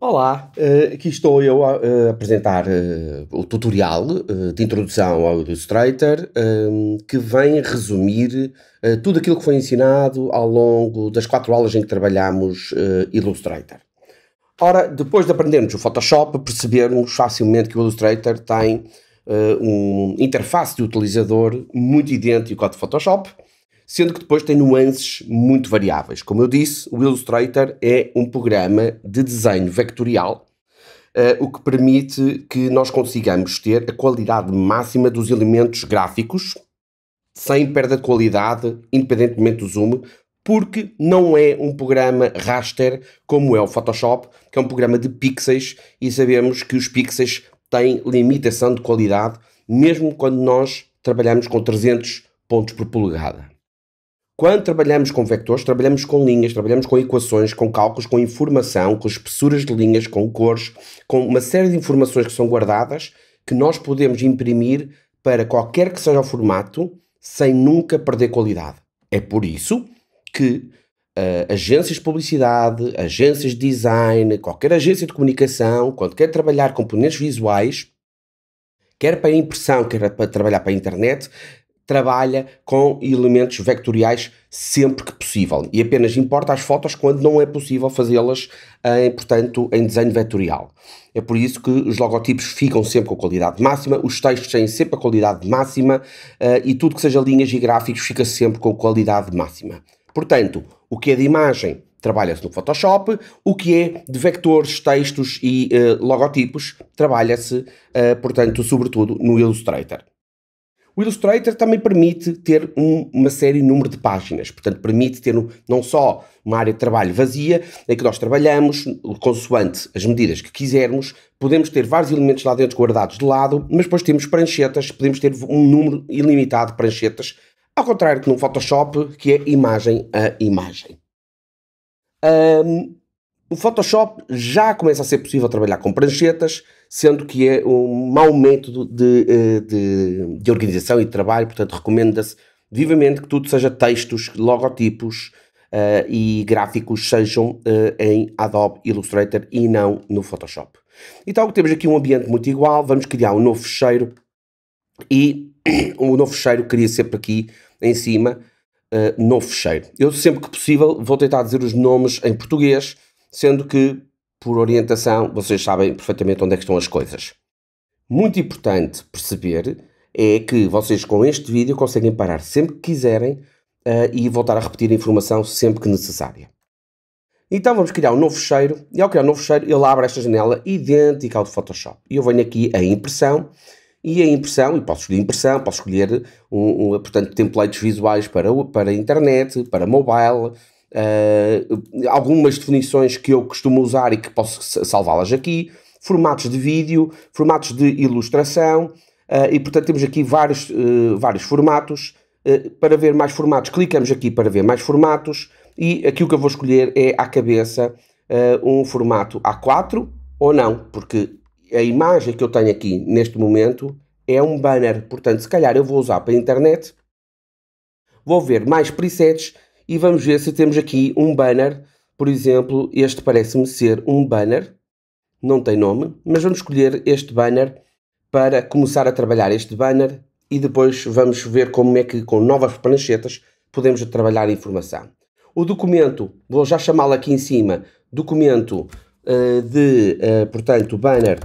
Olá, eh, aqui estou eu a eh, apresentar eh, o tutorial de introdução ao Illustrator que vem resumir tudo aquilo que foi ensinado ao longo das quatro aulas em que trabalhamos Illustrator. Ora, depois de aprendermos o Photoshop, percebemos facilmente que o Illustrator tem uma interface de utilizador muito idêntico ao de Photoshop sendo que depois tem nuances muito variáveis. Como eu disse, o Illustrator é um programa de desenho vectorial, uh, o que permite que nós consigamos ter a qualidade máxima dos elementos gráficos, sem perda de qualidade, independentemente do zoom, porque não é um programa raster como é o Photoshop, que é um programa de pixels e sabemos que os pixels têm limitação de qualidade, mesmo quando nós trabalhamos com 300 pontos por polegada. Quando trabalhamos com vectores, trabalhamos com linhas, trabalhamos com equações, com cálculos, com informação, com espessuras de linhas, com cores, com uma série de informações que são guardadas que nós podemos imprimir para qualquer que seja o formato sem nunca perder qualidade. É por isso que uh, agências de publicidade, agências de design, qualquer agência de comunicação, quando quer trabalhar componentes visuais, quer para impressão, quer para trabalhar para a internet, trabalha com elementos vectoriais sempre que possível e apenas importa as fotos quando não é possível fazê-las, eh, em, portanto, em desenho vetorial. É por isso que os logotipos ficam sempre com a qualidade máxima, os textos têm sempre a qualidade máxima uh, e tudo que seja linhas e gráficos fica sempre com qualidade máxima. Portanto, o que é de imagem trabalha-se no Photoshop, o que é de vectores, textos e uh, logotipos trabalha-se, uh, portanto, sobretudo no Illustrator. O Illustrator também permite ter um, uma série número de páginas, portanto permite ter um, não só uma área de trabalho vazia, em que nós trabalhamos consoante as medidas que quisermos, podemos ter vários elementos lá dentro guardados de lado, mas depois temos pranchetas, podemos ter um número ilimitado de pranchetas, ao contrário que no Photoshop, que é imagem a imagem. Um, o Photoshop já começa a ser possível trabalhar com pranchetas, sendo que é um mau método de, eh, de, de organização e de trabalho, portanto, recomenda-se vivamente que tudo seja textos, logotipos uh, e gráficos sejam uh, em Adobe Illustrator e não no Photoshop. Então temos aqui um ambiente muito igual, vamos criar um novo fecheiro e o um novo fecheiro cria sempre aqui em cima uh, novo fecheiro. Eu sempre que possível vou tentar dizer os nomes em português, sendo que por orientação, vocês sabem perfeitamente onde é que estão as coisas. Muito importante perceber é que vocês com este vídeo conseguem parar sempre que quiserem uh, e voltar a repetir a informação sempre que necessária. Então vamos criar um novo cheiro e ao criar um novo cheiro ele abre esta janela idêntica ao do Photoshop. E eu venho aqui a impressão e a impressão, e posso escolher impressão, posso escolher, um, um portanto, templates visuais para, para internet, para mobile, uh, algumas definições que eu costumo usar e que posso salvá-las aqui, formatos de vídeo, formatos de ilustração, uh, e portanto temos aqui vários, uh, vários formatos. para ver mais formatos, clicamos aqui para ver mais formatos, e aqui o que eu vou escolher é à cabeça um formato A4 ou não, porque a imagem que eu tenho aqui neste momento é um banner, portanto, se calhar eu vou usar para a internet, vou ver mais presets e vamos ver se temos aqui um banner. Por exemplo, este parece-me ser um banner, não tem nome, mas vamos escolher este banner para começar a trabalhar este banner e depois vamos ver como é que com novas pranchetas podemos trabalhar a informação. O documento, vou já chamá-lo aqui em cima, documento uh, de, uh, portanto, banner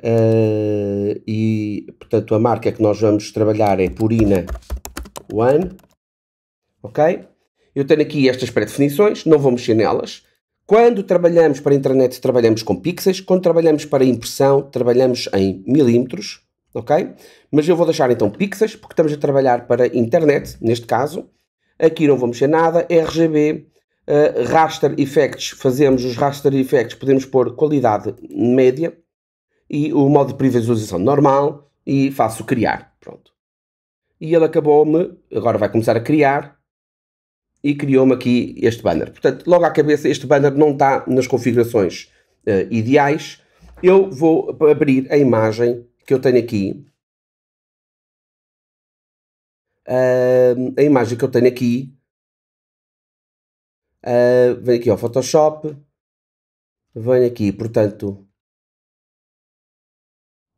uh, e, portanto, a marca que nós vamos trabalhar é Purina One ok? Eu tenho aqui estas pré-definições, não vou mexer nelas. Quando trabalhamos para a internet, trabalhamos com pixels. Quando trabalhamos para impressão, trabalhamos em milímetros, ok? Mas eu vou deixar então pixels, porque estamos a trabalhar para internet, neste caso. Aqui não vou mexer nada. É RGB, uh, eh, raster effects, fazemos os raster effects, podemos pôr qualidade média. E o modo de previsualização normal. E faço criar, pronto. E ele acabou-me, agora vai começar a criar e criou-me aqui este banner. Portanto, logo à cabeça, este banner não está nas configurações uh, ideais. Eu vou abrir a imagem que eu tenho aqui. Uh, a imagem que eu tenho aqui. Uh, venho aqui ao Photoshop. Venho aqui, portanto,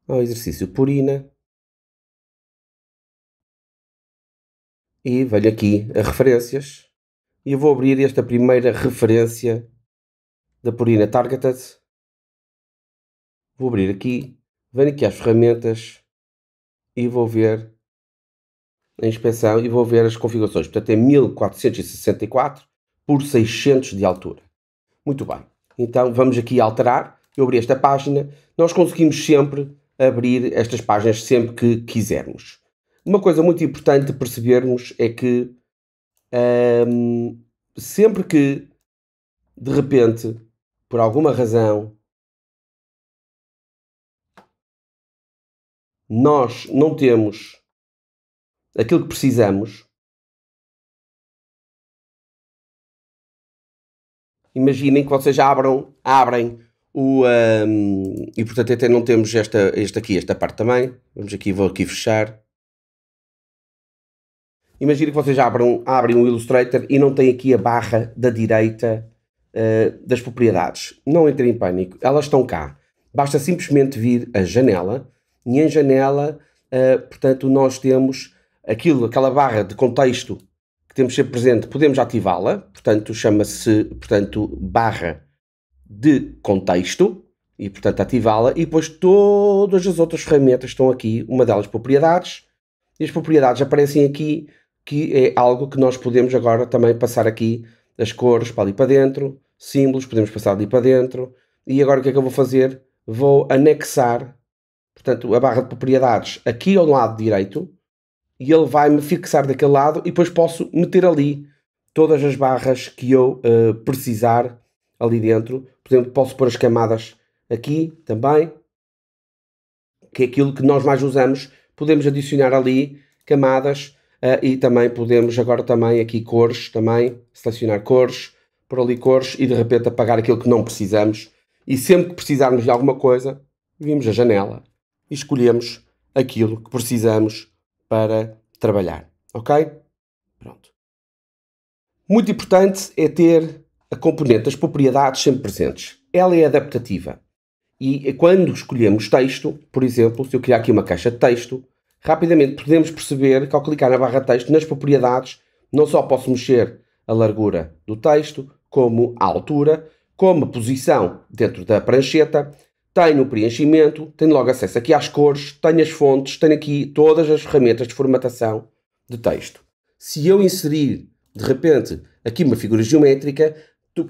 ao exercício Purina. E venho aqui a referências e vou abrir esta primeira referência da Purina Targeted. Vou abrir aqui, venho aqui às ferramentas e vou ver a inspeção e vou ver as configurações. Portanto, é 1464 por 600 de altura. Muito bem. Então, vamos aqui alterar. Eu abri esta página. Nós conseguimos sempre abrir estas páginas sempre que quisermos. Uma coisa muito importante percebermos é que um, sempre que, de repente, por alguma razão, nós não temos aquilo que precisamos, imaginem que vocês abram, abrem o, um, e portanto até não temos esta, esta aqui, esta parte também, vamos aqui, vou aqui fechar, Imagina que vocês abram, abrem o Illustrator e não têm aqui a barra da direita uh, das propriedades. Não entrem em pânico, elas estão cá. Basta simplesmente vir a janela e em janela, uh, portanto, nós temos aquilo, aquela barra de contexto que temos sempre presente, podemos ativá-la, portanto, chama-se, portanto, barra de contexto e, portanto, ativá-la e depois todas as outras ferramentas estão aqui, uma delas propriedades, e as propriedades aparecem aqui que é algo que nós podemos agora também passar aqui as cores para ali para dentro, símbolos, podemos passar ali para dentro. E agora o que é que eu vou fazer? Vou anexar, portanto, a barra de propriedades aqui ao lado direito e ele vai-me fixar daquele lado e depois posso meter ali todas as barras que eu uh, precisar ali dentro. Por exemplo, posso pôr as camadas aqui também, que é aquilo que nós mais usamos. Podemos adicionar ali camadas Uh, e também podemos agora também aqui cores, também selecionar cores, por ali cores e de repente apagar aquilo que não precisamos. E sempre que precisarmos de alguma coisa, vimos a janela e escolhemos aquilo que precisamos para trabalhar, ok? Pronto. Muito importante é ter a componente das propriedades sempre presentes. Ela é adaptativa. E eh, quando escolhemos texto, por exemplo, se eu criar aqui uma caixa de texto, rapidamente podemos perceber que ao clicar na barra texto, nas propriedades, não só posso mexer a largura do texto, como a altura, como a posição dentro da prancheta, tenho o preenchimento, tenho logo acesso aqui às cores, tenho as fontes, tenho aqui todas as ferramentas de formatação de texto. Se eu inserir, de repente, aqui uma figura geométrica,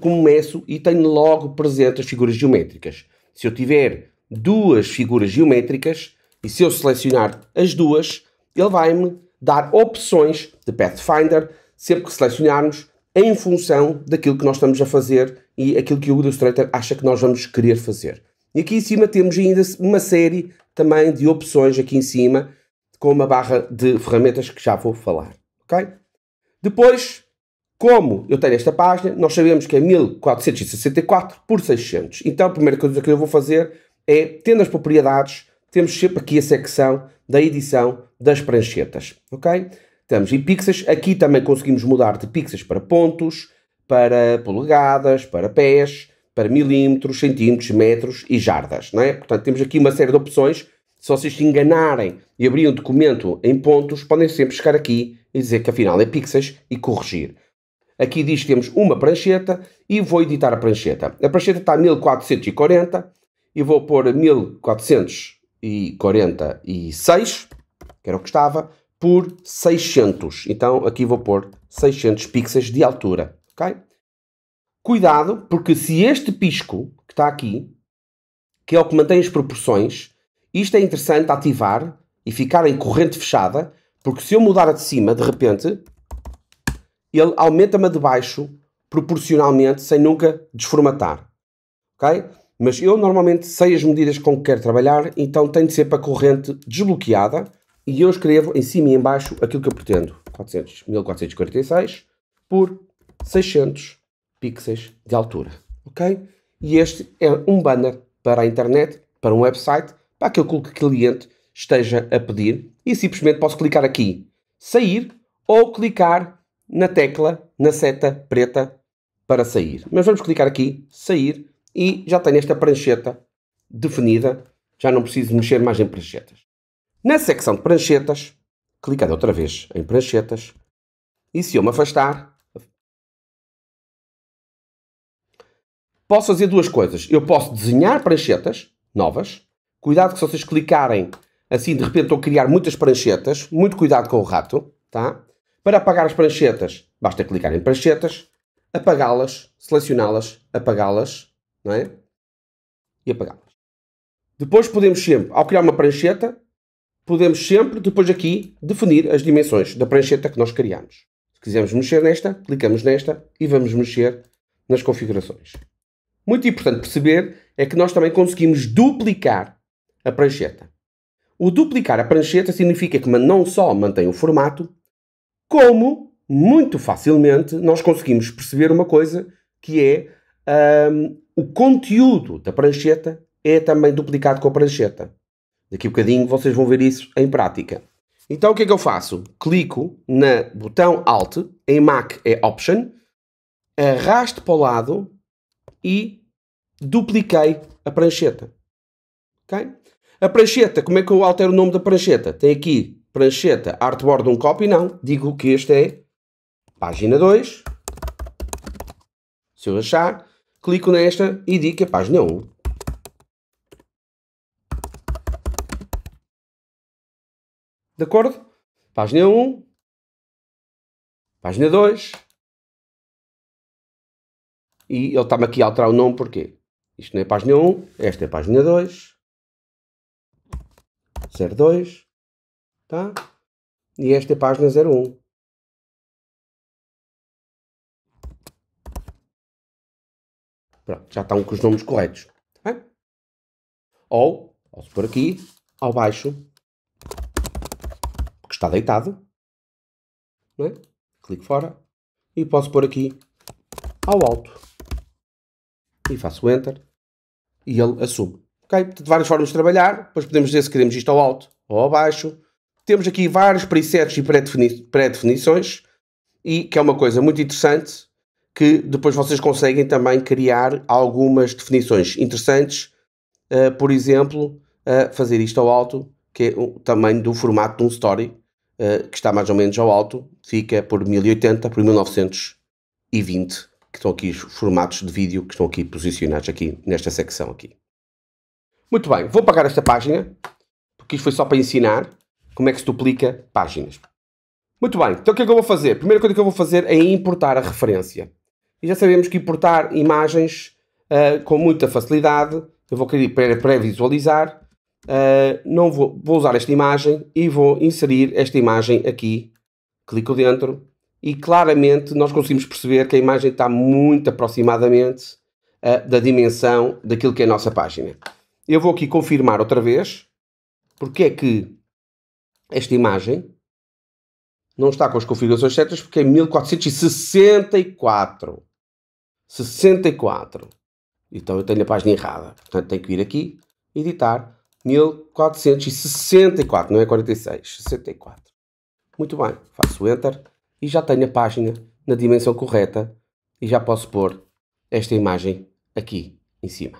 começo e tenho logo presente as figuras geométricas. Se eu tiver duas figuras geométricas, e se eu selecionar as duas, ele vai-me dar opções de Pathfinder, sempre que selecionarmos, em função daquilo que nós estamos a fazer e aquilo que o Illustrator acha que nós vamos querer fazer. E aqui em cima temos ainda uma série também de opções aqui em cima, com uma barra de ferramentas que já vou falar, ok? Depois, como eu tenho esta página, nós sabemos que é 1464 por 600. Então, a primeira coisa que eu vou fazer é, tendo as propriedades, temos sempre aqui a secção da edição das pranchetas, ok? Temos em pixels, aqui também conseguimos mudar de pixels para pontos, para polegadas, para pés, para milímetros, centímetros, metros e jardas, não é? Portanto, temos aqui uma série de opções. Se vocês se enganarem e abrirem um documento em pontos, podem sempre chegar aqui e dizer que afinal é pixels e corrigir. Aqui diz que temos uma prancheta e vou editar a prancheta. A prancheta está a 1440 e vou pôr 1400 e 46, que era o que estava, por 600. Então aqui vou pôr 600 pixels de altura, ok? Cuidado, porque se este pisco que está aqui, que é o que mantém as proporções, isto é interessante ativar e ficar em corrente fechada, porque se eu mudar a de cima, de repente, ele aumenta-me a de baixo proporcionalmente, sem nunca desformatar, ok? Mas eu normalmente sei as medidas com que quero trabalhar, então tem de ser para a corrente desbloqueada e eu escrevo em cima e em baixo aquilo que eu pretendo. 400, 1446 por 600 pixels de altura, ok? E este é um banner para a internet, para um website, para aquilo que o cliente esteja a pedir e simplesmente posso clicar aqui, sair ou clicar na tecla, na seta preta para sair. Mas vamos clicar aqui, sair e já tenho esta prancheta definida, já não preciso mexer mais em pranchetas. Na secção de pranchetas, clicando outra vez em pranchetas, e se eu me afastar, posso fazer duas coisas. Eu posso desenhar pranchetas novas. Cuidado que se vocês clicarem assim, de repente ou criar muitas pranchetas. Muito cuidado com o rato, tá? Para apagar as pranchetas, basta clicar em pranchetas, apagá-las, selecioná-las, apagá-las, não é? E apagamos. Depois podemos sempre, ao criar uma prancheta, podemos sempre depois aqui definir as dimensões da prancheta que nós criamos. Se quisermos mexer nesta, clicamos nesta e vamos mexer nas configurações. Muito importante perceber é que nós também conseguimos duplicar a prancheta. O duplicar a prancheta significa que não só mantém o formato, como, muito facilmente, nós conseguimos perceber uma coisa que é um, o conteúdo da prancheta é também duplicado com a prancheta. Daqui a bocadinho vocês vão ver isso em prática. Então o que é que eu faço? Clico no botão Alt, em Mac é Option, arrasto para o lado e dupliquei a prancheta. Okay? A prancheta, como é que eu altero o nome da prancheta? Tem aqui prancheta artboard um copy, não. Digo que este é página 2. Se eu achar, clico nesta e digo que é página 1. De acordo? Página 1, página 2. E ele está-me aqui a alterar o nome, porquê? Isto não é página 1, esta é página 2. 02, tá? E esta é página 01. Pronto, já estão com os nomes corretos. Tá ou, posso por aqui, ao baixo, que está deitado. É? Clico fora. E posso pôr aqui ao alto. E faço Enter. E ele assume. Ok? várias formas de trabalhar. Depois podemos dizer se queremos isto ao alto ou ao baixo. Temos aqui vários presets e pré-definições. Pré e que é uma coisa muito interessante que depois vocês conseguem também criar algumas definições interessantes. Uh, por exemplo, uh, fazer isto ao alto, que é o tamanho do formato de um story, uh, que está mais ou menos ao alto, fica por 1080 por 1920, que estão aqui os formatos de vídeo que estão aqui posicionados aqui nesta secção aqui. Muito bem, vou apagar esta página, porque isto foi só para ensinar como é que se duplica páginas. Muito bem, então o que é que eu vou fazer? A primeira coisa que eu vou fazer é importar a referência e já sabemos que importar imagens uh, com muita facilidade, eu vou querer pré-visualizar, uh, não vou, vou usar esta imagem e vou inserir esta imagem aqui, clico dentro e claramente nós conseguimos perceber que a imagem está muito aproximadamente uh, da dimensão daquilo que é a nossa página. Eu vou aqui confirmar outra vez porque é que esta imagem não está com as configurações certas porque é 1464. 64. Então eu tenho a página errada. Portanto, tenho que vir aqui, editar 1464, não é 46, 64. Muito bem, faço Enter e já tenho a página na dimensão correta e já posso pôr esta imagem aqui em cima.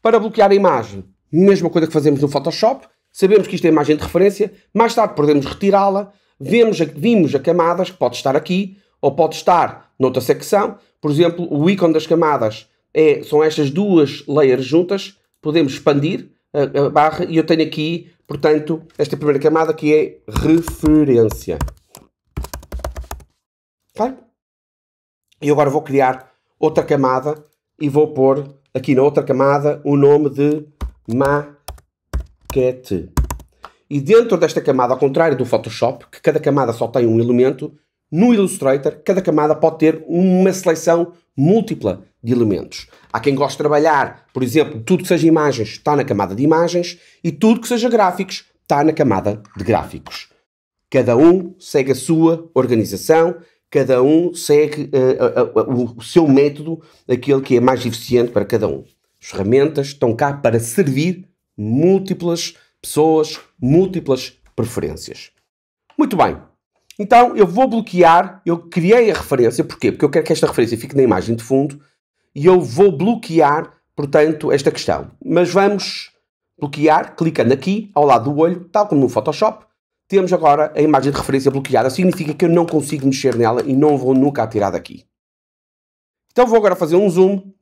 Para bloquear a imagem, mesma coisa que fazemos no Photoshop, sabemos que isto é imagem de referência, mais tarde podemos retirá-la, vimos a camadas que pode estar aqui, ou pode estar noutra secção. Por exemplo, o ícone das camadas é, são estas duas layers juntas. Podemos expandir a, a barra e eu tenho aqui, portanto, esta primeira camada que é referência. E agora vou criar outra camada e vou pôr aqui na outra camada o nome de maquete. E dentro desta camada, ao contrário do Photoshop, que cada camada só tem um elemento, no Illustrator, cada camada pode ter uma seleção múltipla de elementos. Há quem goste de trabalhar, por exemplo, tudo que seja imagens está na camada de imagens e tudo que seja gráficos está na camada de gráficos. Cada um segue a sua organização, cada um segue uh, uh, uh, o seu método, aquele que é mais eficiente para cada um. As ferramentas estão cá para servir múltiplas pessoas, múltiplas preferências. Muito bem, então eu vou bloquear, eu criei a referência, porquê? Porque eu quero que esta referência fique na imagem de fundo e eu vou bloquear, portanto, esta questão. Mas vamos bloquear clicando aqui ao lado do olho, tal como no Photoshop. Temos agora a imagem de referência bloqueada, significa que eu não consigo mexer nela e não vou nunca a tirar daqui. Então vou agora fazer um zoom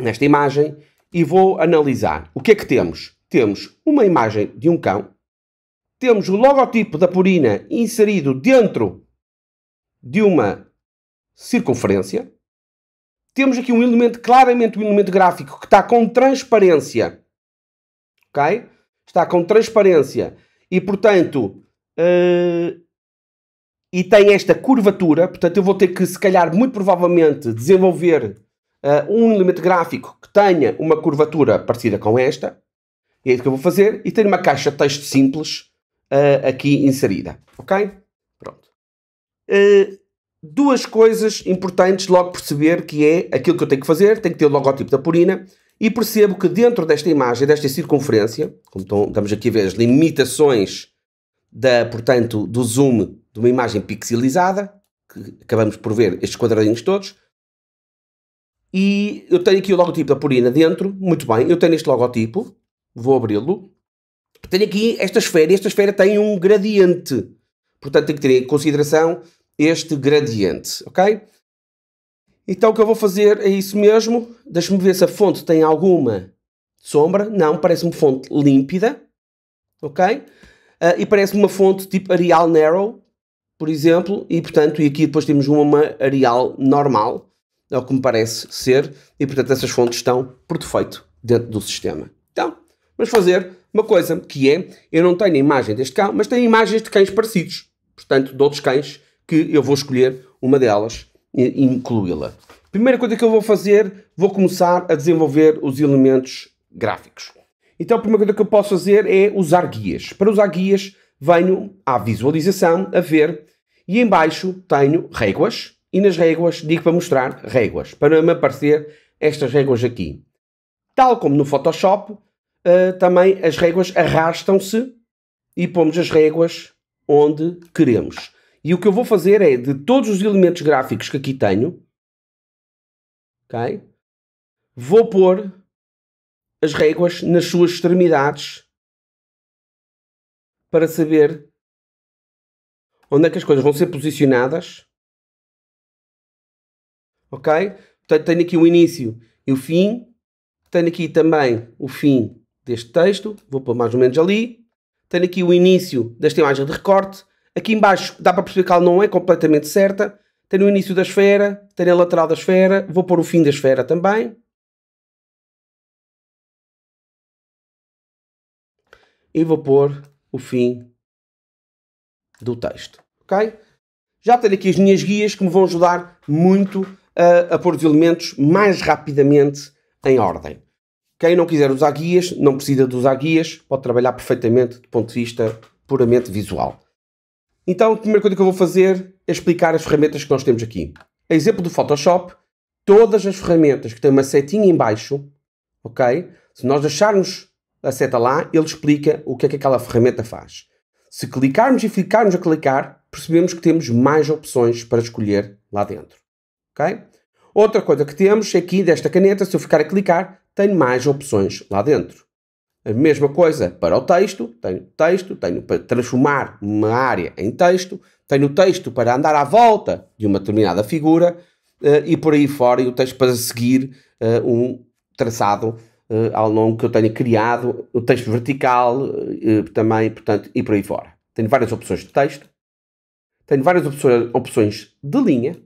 nesta imagem e vou analisar. O que é que temos? Temos uma imagem de um cão temos o logotipo da purina inserido dentro de uma circunferência. Temos aqui um elemento, claramente um elemento gráfico, que está com transparência. Ok? Está com transparência. E, portanto, uh, e tem esta curvatura. Portanto, eu vou ter que, se calhar, muito provavelmente, desenvolver uh, um elemento gráfico que tenha uma curvatura parecida com esta. E é isso que eu vou fazer. E tenho uma caixa de texto simples uh, aqui inserida. Ok? Pronto. Uh, duas coisas importantes logo perceber que é aquilo que eu tenho que fazer, tenho que ter o logotipo da Purina e percebo que dentro desta imagem, desta circunferência, como estão, estamos aqui a ver as limitações da, portanto, do zoom de uma imagem pixelizada, que acabamos por ver estes quadradinhos todos, e eu tenho aqui o logotipo da Purina dentro, muito bem, eu tenho este logotipo, vou abri-lo, tenho aqui esta esfera, e esta esfera tem um gradiente. Portanto, tenho que ter em consideração este gradiente, ok? Então, o que eu vou fazer é isso mesmo. Deixa-me ver se a fonte tem alguma sombra. Não, parece-me fonte límpida, ok? Uh, e parece-me uma fonte tipo Arial Narrow, por exemplo, e portanto, e aqui depois temos uma Arial normal, é o que me parece ser, e portanto essas fontes estão por defeito dentro do sistema. Então, vamos fazer uma coisa, que é, eu não tenho a imagem deste cão, mas tenho imagens de cães parecidos, portanto, de outros cães, que eu vou escolher uma delas e incluí-la. Primeira coisa que eu vou fazer, vou começar a desenvolver os elementos gráficos. Então a primeira coisa que eu posso fazer é usar guias. Para usar guias, venho à visualização, a ver, e em baixo tenho réguas, e nas réguas digo para mostrar réguas, para me aparecer estas réguas aqui. Tal como no Photoshop, uh, também as réguas arrastam-se e pomos as réguas onde queremos. E o que eu vou fazer é, de todos os elementos gráficos que aqui tenho, okay, vou pôr as réguas nas suas extremidades para saber onde é que as coisas vão ser posicionadas. Ok? Portanto, tenho aqui o início e o fim. Tenho aqui também o fim deste texto, vou pôr mais ou menos ali, tenho aqui o início desta imagem de recorte, aqui embaixo dá para perceber que ela não é completamente certa, tenho o início da esfera, tenho a lateral da esfera, vou pôr o fim da esfera também. E vou pôr o fim do texto, ok? Já tenho aqui as minhas guias que me vão ajudar muito a, a pôr os elementos mais rapidamente em ordem. Quem não quiser usar guias, não precisa de usar guias, pode trabalhar perfeitamente do ponto de vista puramente visual. Então, a primeira coisa que eu vou fazer é explicar as ferramentas que nós temos aqui. A exemplo do Photoshop, todas as ferramentas que têm uma setinha em baixo, ok? Se nós deixarmos a seta lá, ele explica o que é que aquela ferramenta faz. Se clicarmos e ficarmos a clicar, percebemos que temos mais opções para escolher lá dentro, ok? Outra coisa que temos é aqui desta caneta, se eu ficar a clicar, tenho mais opções lá dentro. A mesma coisa para o texto, tenho texto, tenho para transformar uma área em texto, tenho texto para andar à volta de uma determinada figura uh, e por aí fora e o texto para seguir uh, um traçado uh, ao longo que eu tenha criado, o texto vertical também, portanto, e por aí fora. Tenho várias opções de texto, tenho várias opções de linha,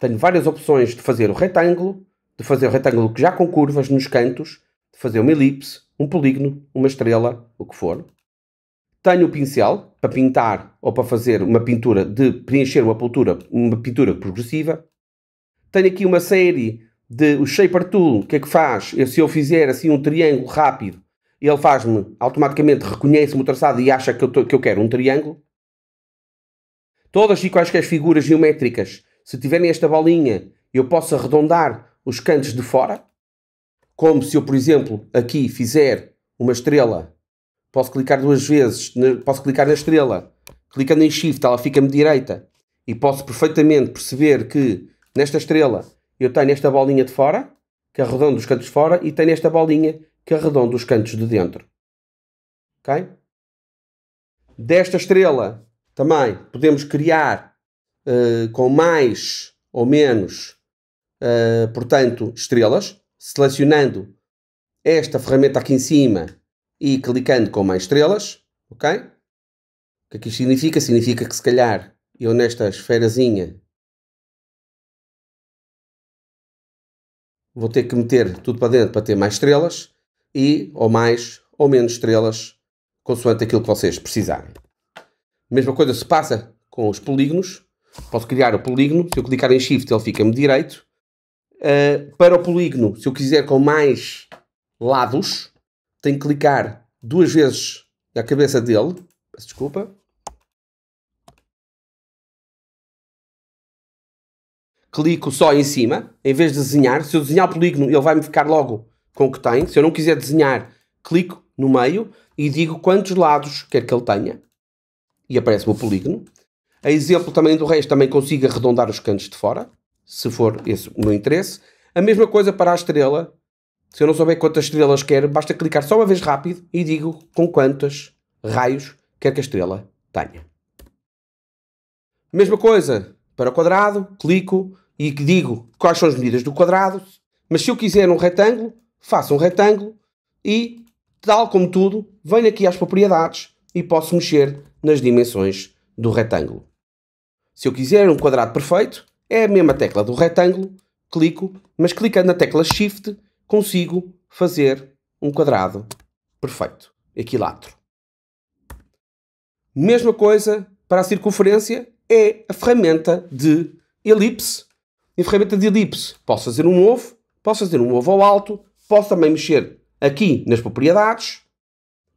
tenho várias opções de fazer o retângulo, de fazer o retângulo que já com curvas nos cantos, de fazer uma elipse, um polígono, uma estrela, o que for. Tenho o pincel para pintar ou para fazer uma pintura de preencher uma pintura, uma pintura progressiva. Tenho aqui uma série de o Shaper Tool, o que é que faz? Eu, se eu fizer assim um triângulo rápido, ele faz-me, automaticamente reconhece-me o traçado e acha que eu, tô, que eu quero um triângulo. Todas e quaisquer figuras geométricas se tiverem esta bolinha, eu posso arredondar os cantos de fora, como se eu, por exemplo, aqui fizer uma estrela, posso clicar duas vezes, posso clicar na estrela, clicando em Shift, ela fica-me direita, e posso perfeitamente perceber que nesta estrela eu tenho esta bolinha de fora, que arredonda os cantos de fora, e tenho esta bolinha que arredonda os cantos de dentro. Ok? Desta estrela também podemos criar uh, com mais ou menos, uh, portanto, estrelas, selecionando esta ferramenta aqui em cima e clicando com mais estrelas, ok? O que é que isto significa? Significa que se calhar eu nesta esferazinha vou ter que meter tudo para dentro para ter mais estrelas e ou mais ou menos estrelas consoante aquilo que vocês precisarem. Mesma coisa se passa com os polígonos. Posso criar o polígono, se eu clicar em Shift ele fica-me direito. Uh, para o polígono, se eu quiser com mais lados, tenho que clicar duas vezes na cabeça dele. desculpa. Clico só em cima, em vez de desenhar. Se eu desenhar o polígono, ele vai-me ficar logo com o que tem. Se eu não quiser desenhar, clico no meio e digo quantos lados quer que ele tenha. E aparece-me o polígono. A exemplo também do resto, também consigo arredondar os cantos de fora, se for esse o meu interesse. A mesma coisa para a estrela. Se eu não souber quantas estrelas quero, basta clicar só uma vez rápido e digo com quantas raios quer que a estrela tenha. Mesma coisa para o quadrado, clico e digo quais são as medidas do quadrado. Mas se eu quiser um retângulo, faço um retângulo e, tal como tudo, venho aqui às propriedades e posso mexer nas dimensões do retângulo. Se eu quiser um quadrado perfeito, é a mesma tecla do retângulo, clico, mas clicando na tecla Shift consigo fazer um quadrado perfeito, equilátero. Mesma coisa para a circunferência é a ferramenta de elipse. Em ferramenta de elipse posso fazer um ovo, posso fazer um ovo ao alto, posso também mexer aqui nas propriedades,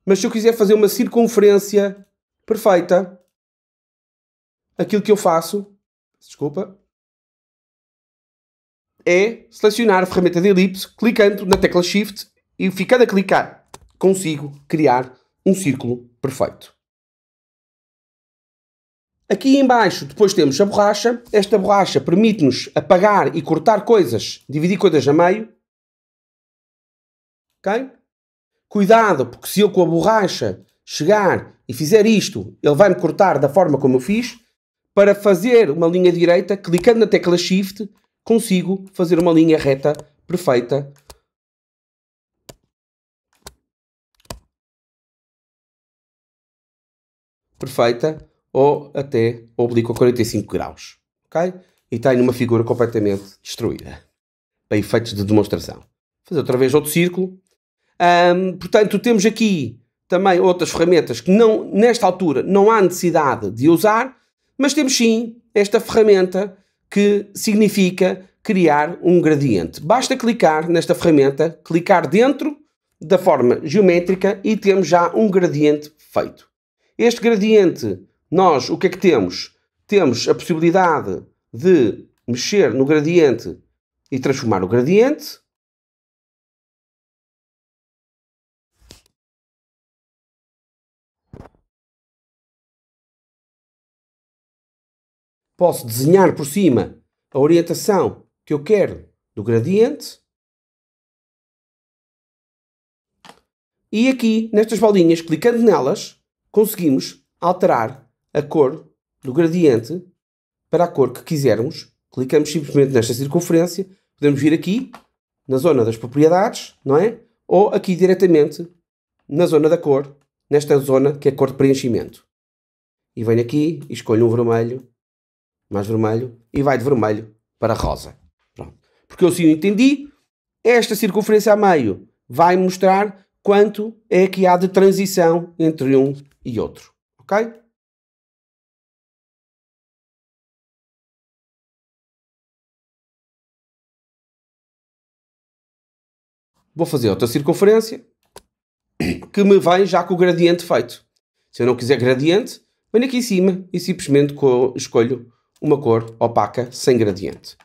mas se eu quiser fazer uma circunferência perfeita, aquilo que eu faço, desculpa, é selecionar a ferramenta de elipse, clicando na tecla Shift e ficando a clicar, consigo criar um círculo perfeito. Aqui embaixo depois temos a borracha. Esta borracha permite-nos apagar e cortar coisas, dividir coisas a meio. Ok? Cuidado, porque se eu com a borracha chegar e fizer isto, ele vai-me cortar da forma como eu fiz para fazer uma linha direita, clicando na tecla Shift, consigo fazer uma linha reta perfeita. Perfeita ou até a 45 graus. Ok? E tenho uma figura completamente destruída. Para efeitos de demonstração. Vou fazer outra vez outro círculo. Um, portanto, temos aqui também outras ferramentas que não, nesta altura não há necessidade de usar, mas temos sim esta ferramenta que significa criar um gradiente. Basta clicar nesta ferramenta, clicar dentro da forma geométrica e temos já um gradiente feito. Este gradiente, nós o que é que temos? Temos a possibilidade de mexer no gradiente e transformar o gradiente, posso desenhar por cima a orientação que eu quero do gradiente. E aqui, nestas bolinhas, clicando nelas, conseguimos alterar a cor do gradiente para a cor que quisermos. Clicamos simplesmente nesta circunferência, podemos vir aqui, na zona das propriedades, não é? Ou aqui diretamente na zona da cor, nesta zona que é a cor de preenchimento. E venho aqui e escolho um vermelho mais vermelho, e vai de vermelho para rosa. Pronto. Porque eu sim entendi, esta circunferência a meio vai mostrar quanto é que há de transição entre um e outro. Ok? Vou fazer outra circunferência que me vem já com o gradiente feito. Se eu não quiser gradiente, venho aqui em cima e simplesmente escolho uma cor opaca sem gradiente.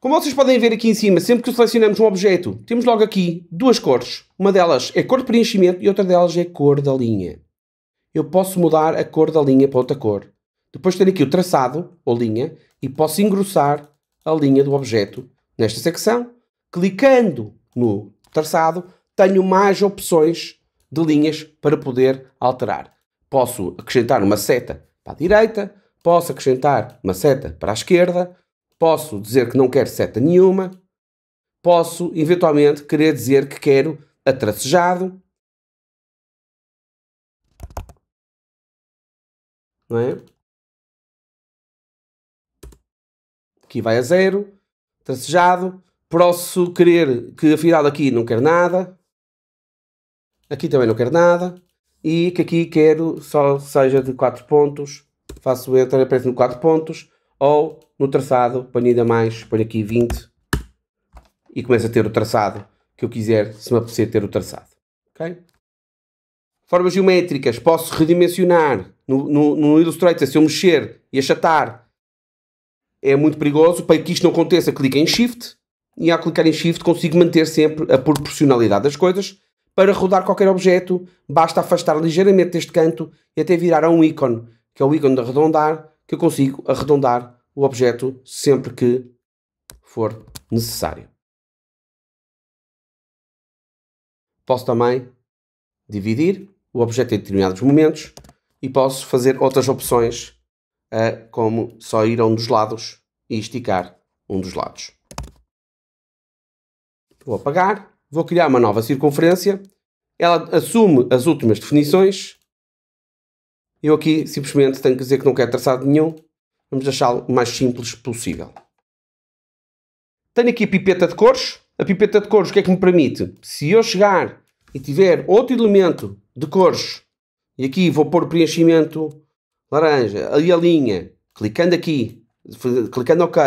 Como vocês podem ver aqui em cima, sempre que selecionamos um objeto, temos logo aqui duas cores. Uma delas é cor de preenchimento e outra delas é cor da linha. Eu posso mudar a cor da linha para outra cor. Depois tenho aqui o traçado, ou linha, e posso engrossar a linha do objeto nesta secção. Clicando no traçado, tenho mais opções de linhas para poder alterar. Posso acrescentar uma seta para a direita, posso acrescentar uma seta para a esquerda, posso dizer que não quero seta nenhuma, posso eventualmente querer dizer que quero atracejado. Não é? Aqui vai a zero, tracejado. Posso querer que afinal aqui não quer nada. Aqui também não quer nada e que aqui quero só seja de 4 pontos, faço o enter, aparece no 4 pontos, ou no traçado, ponho ainda mais, ponho aqui 20 e começo a ter o traçado que eu quiser, se me apetecer ter o traçado. Okay? Formas geométricas, posso redimensionar. No, no, no Illustrator, se eu mexer e achatar, é muito perigoso. Para que isto não aconteça, clique em Shift. E ao clicar em Shift, consigo manter sempre a proporcionalidade das coisas. Para rodar qualquer objeto, basta afastar ligeiramente deste canto e até virar a um ícone, que é o ícone de arredondar, que eu consigo arredondar o objeto sempre que for necessário. Posso também dividir o objeto em determinados momentos e posso fazer outras opções, eh, como só ir a um dos lados e esticar um dos lados. Vou apagar vou criar uma nova circunferência, ela assume as últimas definições, eu aqui simplesmente tenho que dizer que não quero traçado nenhum, vamos deixá-lo o mais simples possível. Tenho aqui a pipeta de cores, a pipeta de cores o que é que me permite? Se eu chegar e tiver outro elemento de cores, e aqui vou pôr o preenchimento laranja, ali a linha, clicando aqui, clicando OK,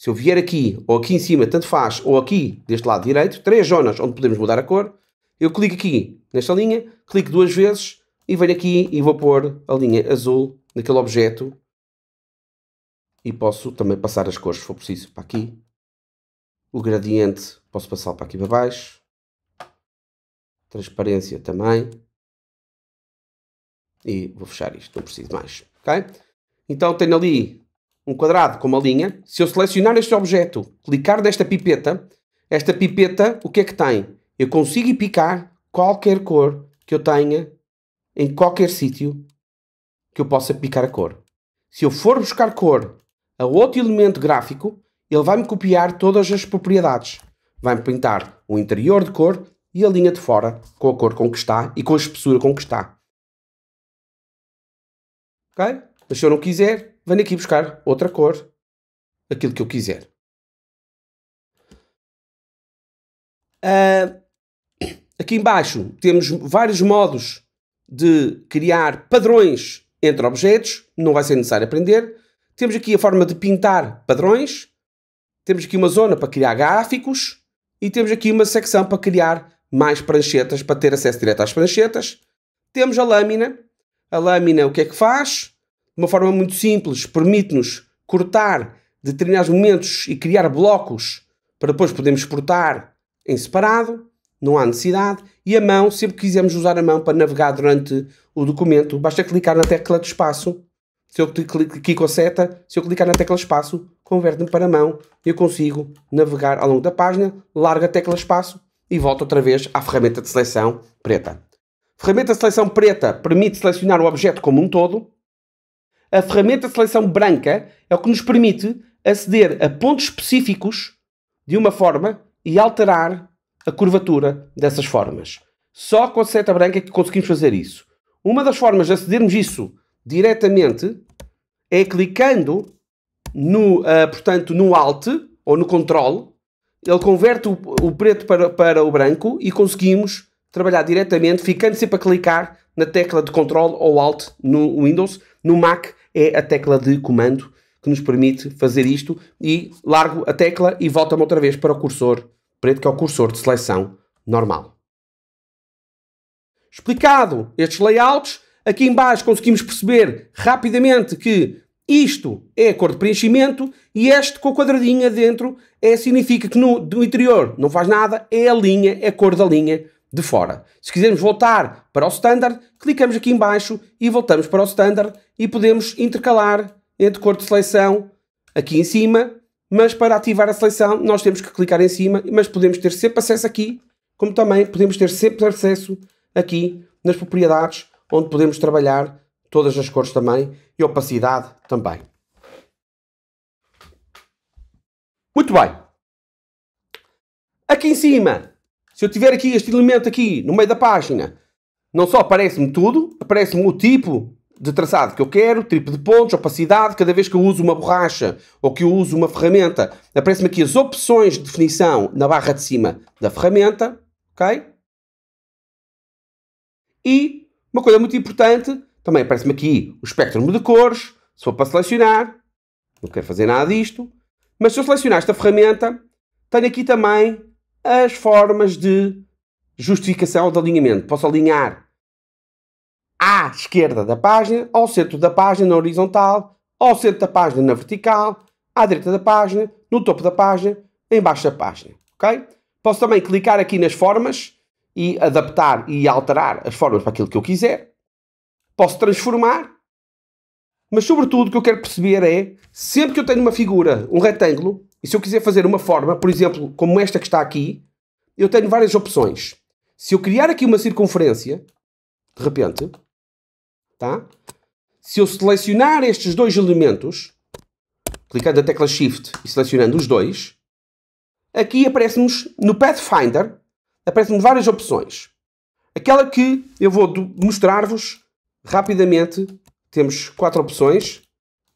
se eu vier aqui, ou aqui em cima, tanto faz, ou aqui, deste lado direito, três zonas onde podemos mudar a cor, eu clico aqui nesta linha, clico duas vezes e venho aqui e vou pôr a linha azul naquele objeto e posso também passar as cores se for preciso para aqui. O gradiente posso passar para aqui para baixo. Transparência também. E vou fechar isto, não preciso mais. Okay? Então tenho ali um quadrado com uma linha, se eu selecionar este objeto, clicar nesta pipeta, esta pipeta o que é que tem? Eu consigo picar qualquer cor que eu tenha em qualquer sítio que eu possa picar a cor. Se eu for buscar cor a outro elemento gráfico, ele vai-me copiar todas as propriedades. Vai-me pintar o interior de cor e a linha de fora com a cor com que está e com a espessura com que está. Ok? Mas se eu não quiser, venho aqui buscar outra cor, aquilo que eu quiser. Uh, aqui embaixo temos vários modos de criar padrões entre objetos, não vai ser necessário aprender. Temos aqui a forma de pintar padrões, temos aqui uma zona para criar gráficos e temos aqui uma secção para criar mais pranchetas, para ter acesso direto às pranchetas. Temos a lâmina. A lâmina o que é que faz? de uma forma muito simples, permite-nos cortar determinados momentos e criar blocos para depois podermos exportar em separado, não há necessidade, e a mão, sempre que quisermos usar a mão para navegar durante o documento, basta clicar na tecla de espaço. Se eu clico com a seta, se eu clicar na tecla espaço, converte-me para a mão e eu consigo navegar ao longo da página, largo a tecla espaço e volto outra vez à ferramenta de seleção preta. A ferramenta de seleção preta permite selecionar o objeto como um todo, a ferramenta de seleção branca é o que nos permite aceder a pontos específicos de uma forma e alterar a curvatura dessas formas. Só com a seta branca é que conseguimos fazer isso. Uma das formas de acedermos isso diretamente é clicando no, uh, portanto, no Alt ou no Control, ele converte o, o preto para, para o branco e conseguimos trabalhar diretamente, ficando sempre a clicar na tecla de Control ou Alt no Windows. No Mac é a tecla de comando que nos permite fazer isto e largo a tecla e volta-me outra vez para o cursor preto, que é o cursor de seleção normal. Explicado estes layouts, aqui embaixo conseguimos perceber rapidamente que isto é a cor de preenchimento e este com a quadradinha dentro é, significa que no, interior não faz nada, é a linha, é a cor da linha de fora. Se quisermos voltar para o Standard, clicamos aqui embaixo e voltamos para o Standard e podemos intercalar entre cor de seleção aqui em cima, mas para ativar a seleção nós temos que clicar em cima, mas podemos ter sempre acesso aqui, como também podemos ter sempre acesso aqui nas propriedades, onde podemos trabalhar todas as cores também e opacidade também. Muito bem. Aqui em cima se eu tiver aqui este elemento aqui no meio da página, não só aparece-me tudo, aparece-me o tipo de traçado que eu quero, tipo de pontos, opacidade, cada vez que eu uso uma borracha ou que eu uso uma ferramenta, aparece me aqui as opções de definição na barra de cima da ferramenta, ok? E uma coisa muito importante, também aparece-me aqui o espectro de cores, se for para selecionar, não quero fazer nada disto, mas se eu selecionar esta ferramenta, tenho aqui também as formas de justificação de alinhamento. Posso alinhar à esquerda da página, ao centro da página na horizontal, ao centro da página na vertical, à direita da página, no topo da página, embaixo da página. Ok? Posso também clicar aqui nas formas e adaptar e alterar as formas para aquilo que eu quiser. Posso transformar. Mas, sobretudo, o que eu quero perceber é, sempre que eu tenho uma figura, um retângulo, e se eu quiser fazer uma forma, por exemplo, como esta que está aqui, eu tenho várias opções. Se eu criar aqui uma circunferência, de repente, tá? se eu selecionar estes dois elementos, clicando a tecla Shift e selecionando os dois, aqui aparece-nos, no Pathfinder, aparecem várias opções. Aquela que eu vou mostrar-vos rapidamente, temos quatro opções,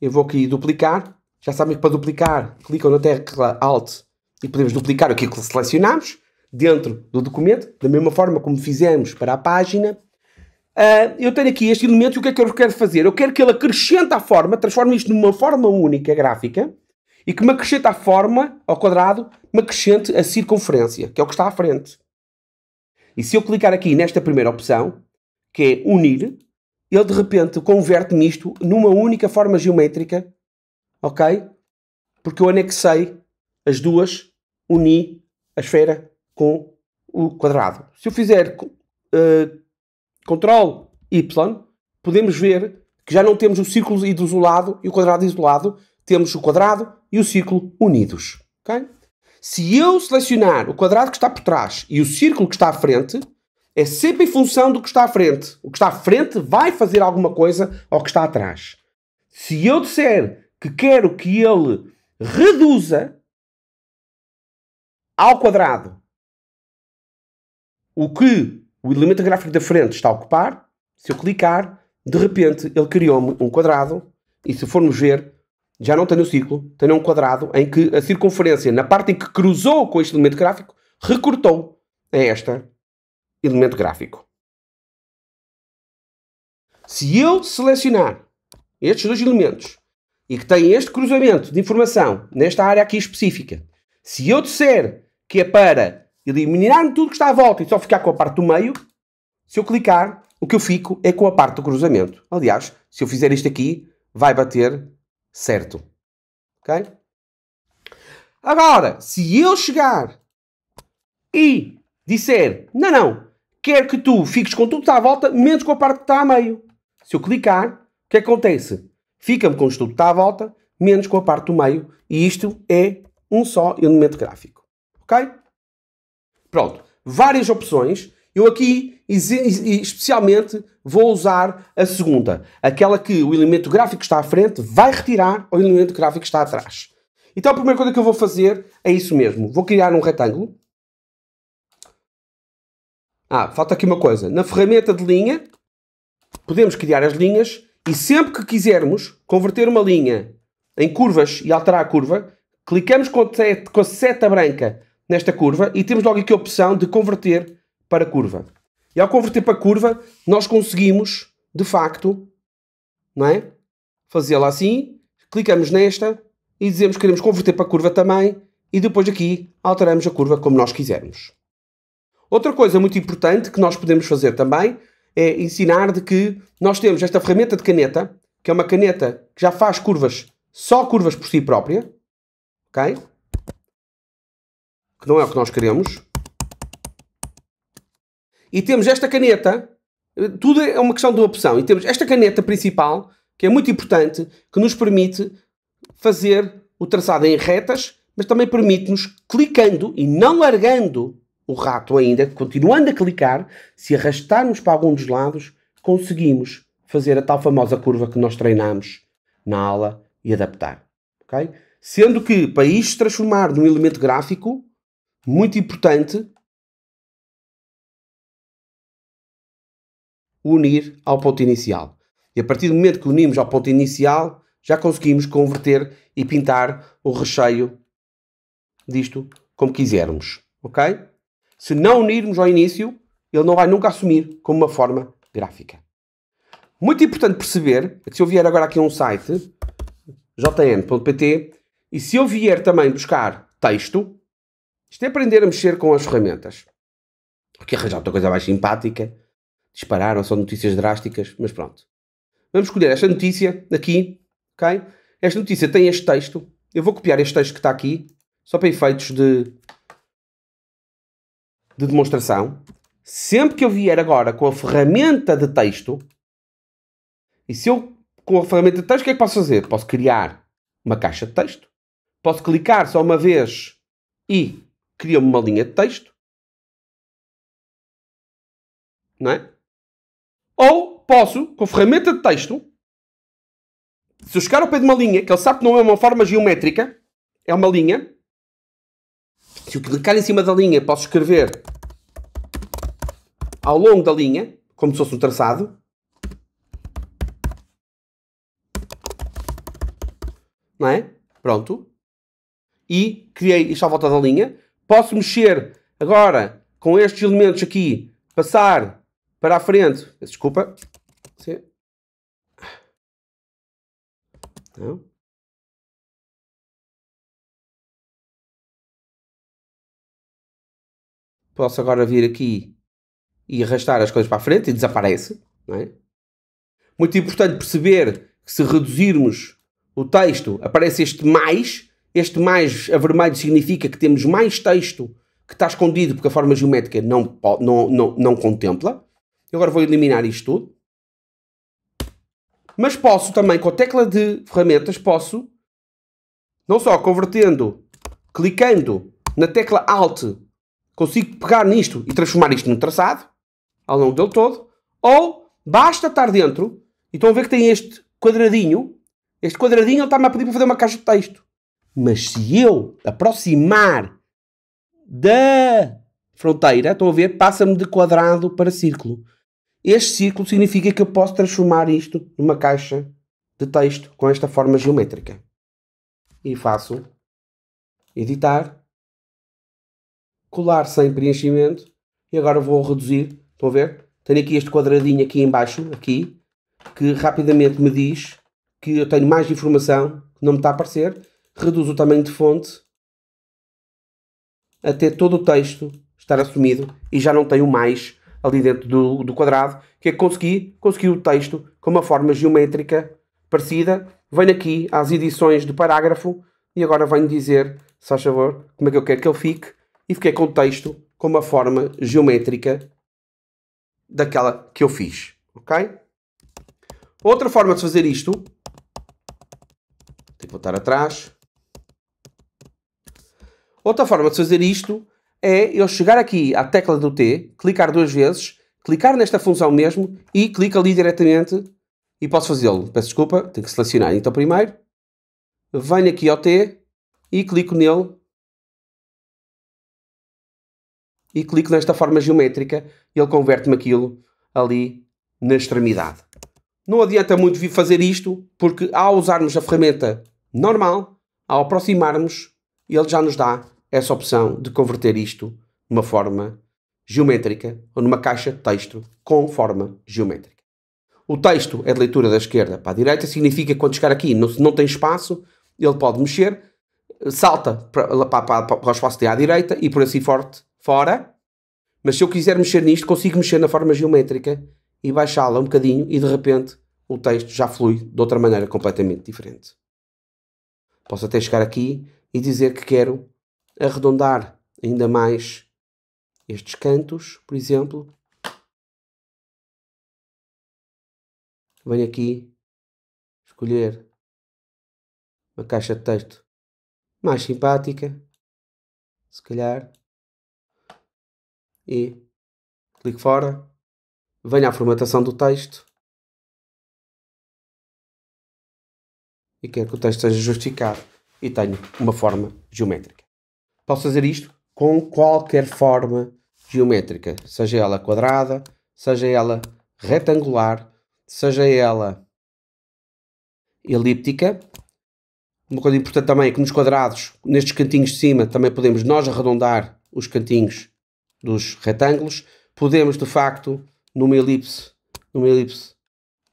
eu vou aqui duplicar, já sabem que para duplicar, clicam na tecla Alt e podemos duplicar aquilo que selecionamos dentro do documento, da mesma forma como fizemos para a página. Uh, eu tenho aqui este elemento e o que é que eu quero fazer? Eu quero que ele acrescente a forma, transforme isto numa forma única gráfica e que me acrescente a forma ao quadrado, me acrescente a circunferência, que é o que está à frente. E se eu clicar aqui nesta primeira opção, que é unir, ele de repente converte-me isto numa única forma geométrica ok? Porque eu anexei as duas, uni a esfera com o quadrado. Se eu fizer uh, eh, Ctrl Y, podemos ver que já não temos o círculo isolado e o quadrado isolado, temos o quadrado e o círculo unidos. Ok? Se eu selecionar o quadrado que está por trás e o círculo que está à frente, é sempre em função do que está à frente. O que está à frente vai fazer alguma coisa ao que está atrás. Se eu disser que quero que ele reduza ao quadrado o que o elemento gráfico da frente está a ocupar, se eu clicar, de repente ele criou-me um quadrado e se formos ver, já não tenho um ciclo, tenho um quadrado em que a circunferência, na parte em que cruzou com este elemento gráfico, recortou a este elemento gráfico. Se eu selecionar estes dois elementos e que tem este cruzamento de informação nesta área aqui específica, se eu disser que é para eliminar tudo que está à volta e só ficar com a parte do meio, se eu clicar, o que eu fico é com a parte do cruzamento. Aliás, se eu fizer isto aqui, vai bater certo. Ok? Agora, se eu chegar e disser, não, não, quero que tu fiques com tudo que está à volta, menos com a parte que está a meio. Se eu clicar, o que é acontece? Fica-me com o estudo que está à volta, menos com a parte do meio, e isto é um só elemento gráfico. Ok? Pronto. Várias opções. Eu aqui, especialmente, vou usar a segunda. Aquela que o elemento gráfico que está à frente vai retirar o elemento gráfico que está atrás. Então a primeira coisa que eu vou fazer é isso mesmo. Vou criar um retângulo. Ah, falta aqui uma coisa. Na ferramenta de linha, podemos criar as linhas e sempre que quisermos converter uma linha em curvas e alterar a curva, clicamos com a seta branca nesta curva e temos logo aqui a opção de converter para curva. E ao converter para curva, nós conseguimos, de facto, não é? Fazê-la assim, clicamos nesta e dizemos que queremos converter para curva também e depois aqui alteramos a curva como nós quisermos. Outra coisa muito importante que nós podemos fazer também é ensinar de que nós temos esta ferramenta de caneta, que é uma caneta que já faz curvas, só curvas por si própria, ok? Que não é o que nós queremos. E temos esta caneta, eh, tudo é uma questão de opção, e temos esta caneta principal, que é muito importante, que nos permite fazer o traçado em retas, mas também permite-nos, clicando e não largando o rato ainda, continuando a clicar, se arrastarmos para algum dos lados, conseguimos fazer a tal famosa curva que nós treinamos na aula e adaptar. Okay? Sendo que, para isto transformar num elemento gráfico, muito importante, unir ao ponto inicial. E a partir do momento que unimos ao ponto inicial, já conseguimos converter e pintar o recheio disto como quisermos. Ok? se não unirmos ao início, ele não vai nunca assumir como uma forma gráfica. Muito importante perceber é que se eu vier agora aqui a um site, jn.pt, e se eu vier também buscar texto, isto é aprender a mexer com as ferramentas. Porque arranjar outra coisa mais simpática, disparar, ou são notícias drásticas, mas pronto. Vamos escolher esta notícia aqui, ok? Esta notícia tem este texto. Eu vou copiar este texto que está aqui, só para efeitos de de demonstração, sempre que eu vier agora com a ferramenta de texto, e se eu com a ferramenta de texto, o que é que posso fazer? Posso criar uma caixa de texto, posso clicar só uma vez e cria-me uma linha de texto, não é? Ou posso, com a ferramenta de texto, se eu chegar ao pé de uma linha, que ele sabe que não é uma forma geométrica, é uma linha, se eu clicar em cima da linha, posso escrever ao longo da linha, como se fosse um traçado. Não é? Pronto. E criei isto à volta da linha. Posso mexer agora com estes elementos aqui, passar para a frente. Desculpa. Sim. Não. posso agora vir aqui e arrastar as coisas para a frente e desaparece, não é? Muito importante perceber que se reduzirmos o texto, aparece este mais, este mais a vermelho significa que temos mais texto que está escondido porque a forma geométrica não, não, não, não contempla. Eu agora vou eliminar isto tudo. Mas posso também, com a tecla de ferramentas, posso, não só convertendo, clicando na tecla Alt consigo pegar nisto e transformar isto num traçado, ao longo dele todo, ou basta estar dentro, e estão a ver que tem este quadradinho, este quadradinho está-me a pedir para fazer uma caixa de texto. Mas se eu aproximar da fronteira, estão a ver, passa-me de quadrado para círculo. Este círculo significa que eu posso transformar isto numa caixa de texto com esta forma geométrica. E faço editar colar sem preenchimento e agora vou reduzir, estão a ver? Tenho aqui este quadradinho aqui embaixo, aqui, que rapidamente me diz que eu tenho mais informação que não me está a aparecer, reduzo o tamanho de fonte até todo o texto estar assumido e já não tenho mais ali dentro do, do quadrado, que é que consegui, consegui o texto com uma forma geométrica parecida, venho aqui às edições de parágrafo e agora venho dizer, se faz favor, como é que eu quero que ele fique, e fiquei com o texto com uma forma geométrica daquela que eu fiz, ok? Outra forma de fazer isto, tenho que voltar atrás. Outra forma de fazer isto é eu chegar aqui à tecla do T, clicar duas vezes, clicar nesta função mesmo e clico ali diretamente e posso fazê-lo. Peço desculpa, tenho que selecionar então primeiro. Venho aqui ao T e clico nele e clico nesta forma geométrica e ele converte-me aquilo ali na extremidade. Não adianta muito vir fazer isto, porque ao usarmos a ferramenta normal, ao aproximarmos, ele já nos dá essa opção de converter isto numa forma geométrica ou numa caixa de texto com forma geométrica. O texto é de leitura da esquerda para a direita, significa que quando chegar aqui não, não tem espaço, ele pode mexer, salta para, para, para, para o espaço de à direita e por assim forte fora. Mas se eu quiser mexer nisto, consigo mexer na forma geométrica e baixá-la um bocadinho e de repente o texto já flui de outra maneira completamente diferente. Posso até chegar aqui e dizer que quero arredondar ainda mais estes cantos, por exemplo. Venho aqui escolher uma caixa de texto mais simpática, se calhar e clique fora, venha à formatação do texto e quero que o texto seja justificado e tenho uma forma geométrica. Posso fazer isto com qualquer forma geométrica, seja ela quadrada, seja ela retangular, seja ela elíptica. Uma coisa importante também é que nos quadrados, nestes cantinhos de cima, também podemos nós arredondar os cantinhos dos retângulos, podemos de facto, numa elipse, numa elipse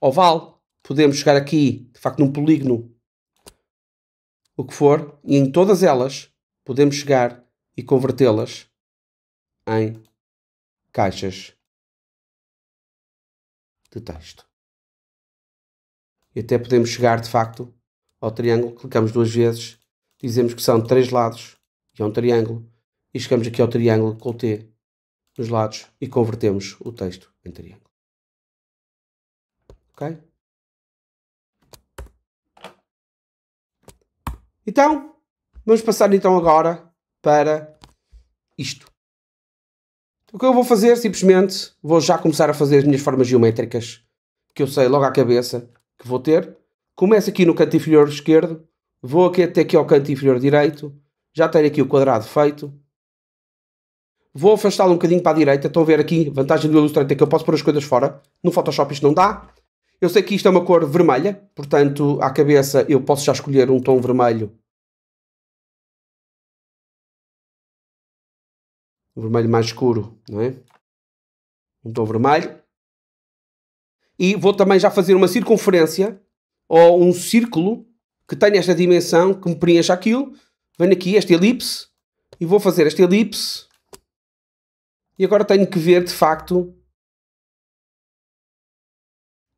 oval, podemos chegar aqui, de facto, num polígono, o que for, e em todas elas podemos chegar e convertê-las em caixas de texto. E até podemos chegar, de facto, ao triângulo, clicamos duas vezes, dizemos que são três lados, e é um triângulo, e chegamos aqui ao triângulo com o T dos lados e convertemos o texto em triângulo. Ok? Então, vamos passar então agora para isto. O que eu vou fazer, simplesmente, vou já começar a fazer as minhas formas geométricas, que eu sei logo à cabeça que vou ter. Começo aqui no canto inferior esquerdo, vou aqui até aqui ao canto inferior direito, já tenho aqui o quadrado feito, vou afastá-lo um bocadinho para a direita, estão a ver aqui, vantagem do Illustrator é que eu posso pôr as coisas fora, no Photoshop isto não dá. Eu sei que isto é uma cor vermelha, portanto, à cabeça eu posso já escolher um tom vermelho. Um vermelho mais escuro, não é? Um tom vermelho. E vou também já fazer uma circunferência, ou um círculo, que tenha esta dimensão, que me preencha aquilo. Venho aqui, esta elipse, e vou fazer esta elipse e agora tenho que ver de facto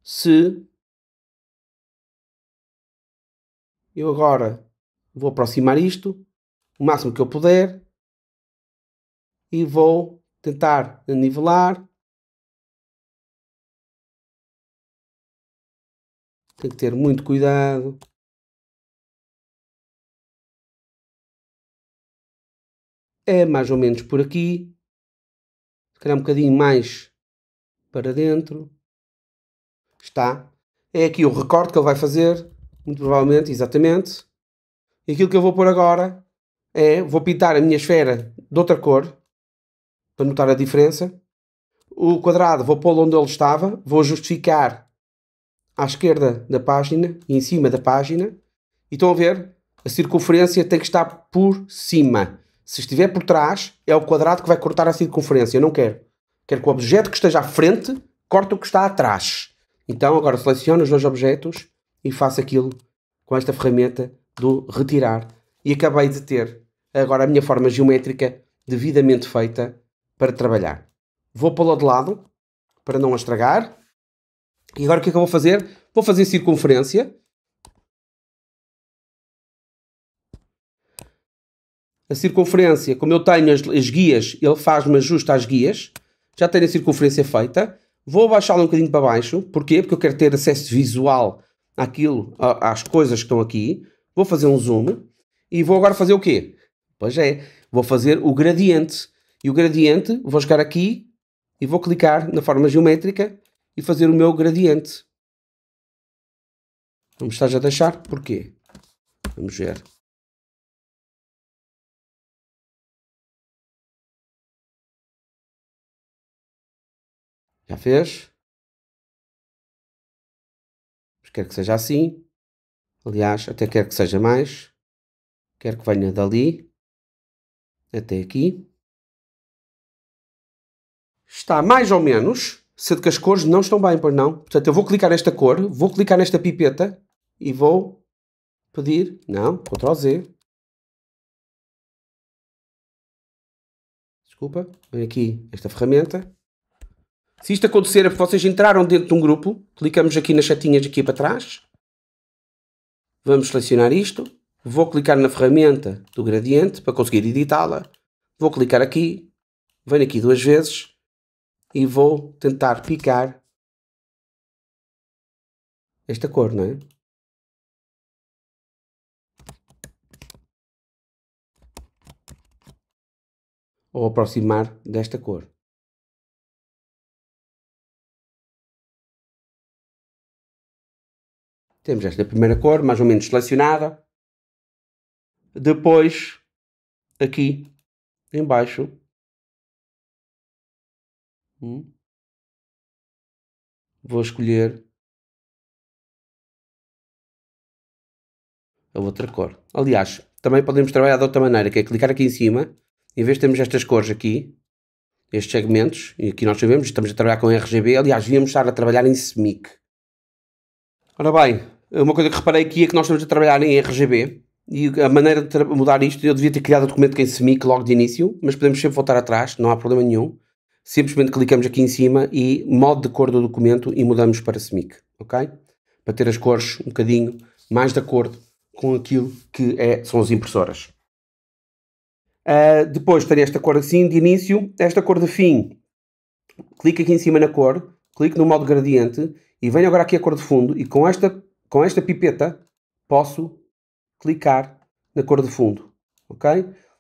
se eu agora vou aproximar isto o máximo que eu puder e vou tentar nivelar. Tem que ter muito cuidado. É mais ou menos por aqui calhar um bocadinho mais para dentro. Está. É aqui o recorte que ele vai fazer, muito provavelmente, exatamente. E aquilo que eu vou pôr agora é, vou pintar a minha esfera de outra cor, para notar a diferença. O quadrado vou pô-lo onde ele estava, vou justificar à esquerda da página e em cima da página. E estão a ver? A circunferência tem que estar por cima. Se estiver por trás, é o quadrado que vai cortar a circunferência. Eu não quero. Quero que o objeto que esteja à frente corte o que está atrás. Então, agora seleciono os dois objetos e faço aquilo com esta ferramenta do retirar. E acabei de ter agora a minha forma geométrica devidamente feita para trabalhar. Vou pô-la de lado para não a estragar. E agora o que é que eu vou fazer? Vou fazer circunferência a circunferência, como eu tenho as, as guias, ele faz-me ajuste às guias, já tenho a circunferência feita, vou baixá-la um bocadinho para baixo, porquê? Porque eu quero ter acesso visual àquilo, às coisas que estão aqui, vou fazer um zoom, e vou agora fazer o quê? Pois é, vou fazer o gradiente, e o gradiente, vou chegar aqui, e vou clicar na forma geométrica, e fazer o meu gradiente. Vamos estar já a deixar? Porquê? Vamos ver. Já fez? Mas quero que seja assim. Aliás, até quero que seja mais. Quero que venha dali até aqui. Está mais ou menos, sendo que as cores não estão bem, pois não. Portanto, eu vou clicar nesta cor, vou clicar nesta pipeta e vou pedir, não, Ctrl Z. Desculpa, vem aqui esta ferramenta, se isto acontecer, é vocês entraram dentro de um grupo, clicamos aqui nas setinhas aqui para trás, vamos selecionar isto, vou clicar na ferramenta do gradiente para conseguir editá-la, vou clicar aqui, venho aqui duas vezes e vou tentar picar esta cor, não é? Ou aproximar desta cor. Temos esta primeira cor, mais ou menos selecionada. Depois, aqui em baixo, hum, vou escolher a outra cor. Aliás, também podemos trabalhar de outra maneira, que é clicar aqui em cima, em vez de termos estas cores aqui, estes segmentos, e aqui nós sabemos, estamos a trabalhar com RGB, aliás, devíamos estar a trabalhar em SMIC. Ora bem, uma coisa que reparei aqui é que nós estamos a trabalhar em RGB e a maneira de mudar isto, eu devia ter criado o documento em semic logo de início, mas podemos sempre voltar atrás, não há problema nenhum. Simplesmente clicamos aqui em cima e modo de cor do documento e mudamos para semic ok? Para ter as cores um bocadinho mais de acordo com aquilo que é, são as impressoras. Uh, depois teria esta cor assim de início, esta cor de fim. Clique aqui em cima na cor, clique no modo gradiente e venho agora aqui a cor de fundo e com esta com esta pipeta posso clicar na cor de fundo, ok?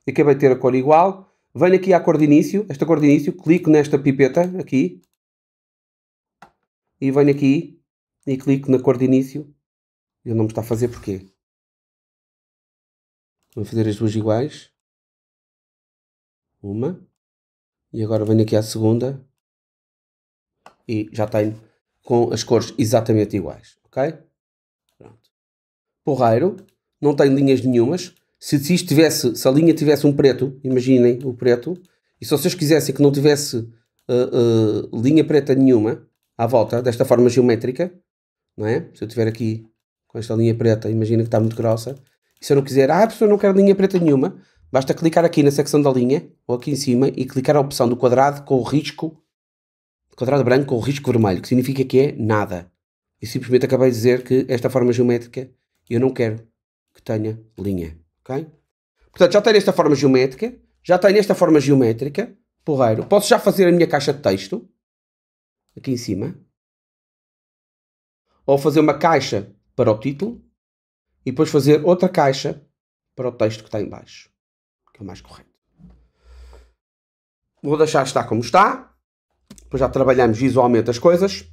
Acabei de ter a cor igual. Venho aqui à cor de início, esta cor de início, clico nesta pipeta aqui e venho aqui e clico na cor de início. Ele não me está a fazer porquê? Vou fazer as duas iguais. Uma. E agora venho aqui à segunda. E já tenho com as cores exatamente iguais, ok? porreiro, não tem linhas nenhumas. Se, se isto tivesse, se a linha tivesse um preto, imaginem o preto, e se vocês quisessem que não tivesse uh, uh, linha preta nenhuma à volta, desta forma geométrica, não é? Se eu tiver aqui com esta linha preta, imagina que está muito grossa, e se eu não quiser, ah, a pessoa não quer linha preta nenhuma, basta clicar aqui na secção da linha, ou aqui em cima, e clicar a opção do quadrado com o risco, quadrado branco com o risco vermelho, que significa que é nada. E simplesmente acabei de dizer que esta forma geométrica eu não quero que tenha linha, ok? Portanto, já tenho esta forma geométrica, já tenho esta forma geométrica, porreiro. Posso já fazer a minha caixa de texto, aqui em cima, ou fazer uma caixa para o título e depois fazer outra caixa para o texto que está em baixo, que é o mais correto. Vou deixar estar como está, depois já trabalhamos visualmente as coisas.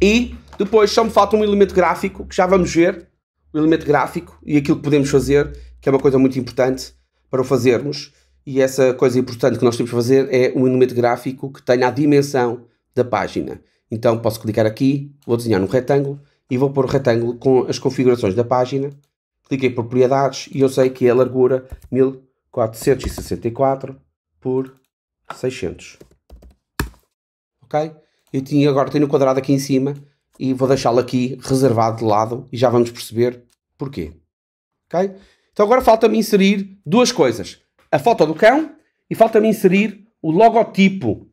E depois só me falta um elemento gráfico, que já vamos ver, o elemento gráfico e aquilo que podemos fazer, que é uma coisa muito importante para o fazermos. E essa coisa importante que nós temos que fazer é um elemento gráfico que tenha a dimensão da página. Então posso clicar aqui, vou desenhar um retângulo e vou pôr o retângulo com as configurações da página. Cliquei em propriedades e eu sei que é a largura 1464 por 600. Ok? eu tinha, agora tenho o quadrado aqui em cima e vou deixá-lo aqui reservado de lado e já vamos perceber porquê. Ok? Então agora falta-me inserir duas coisas. A foto do cão e falta-me inserir o logotipo.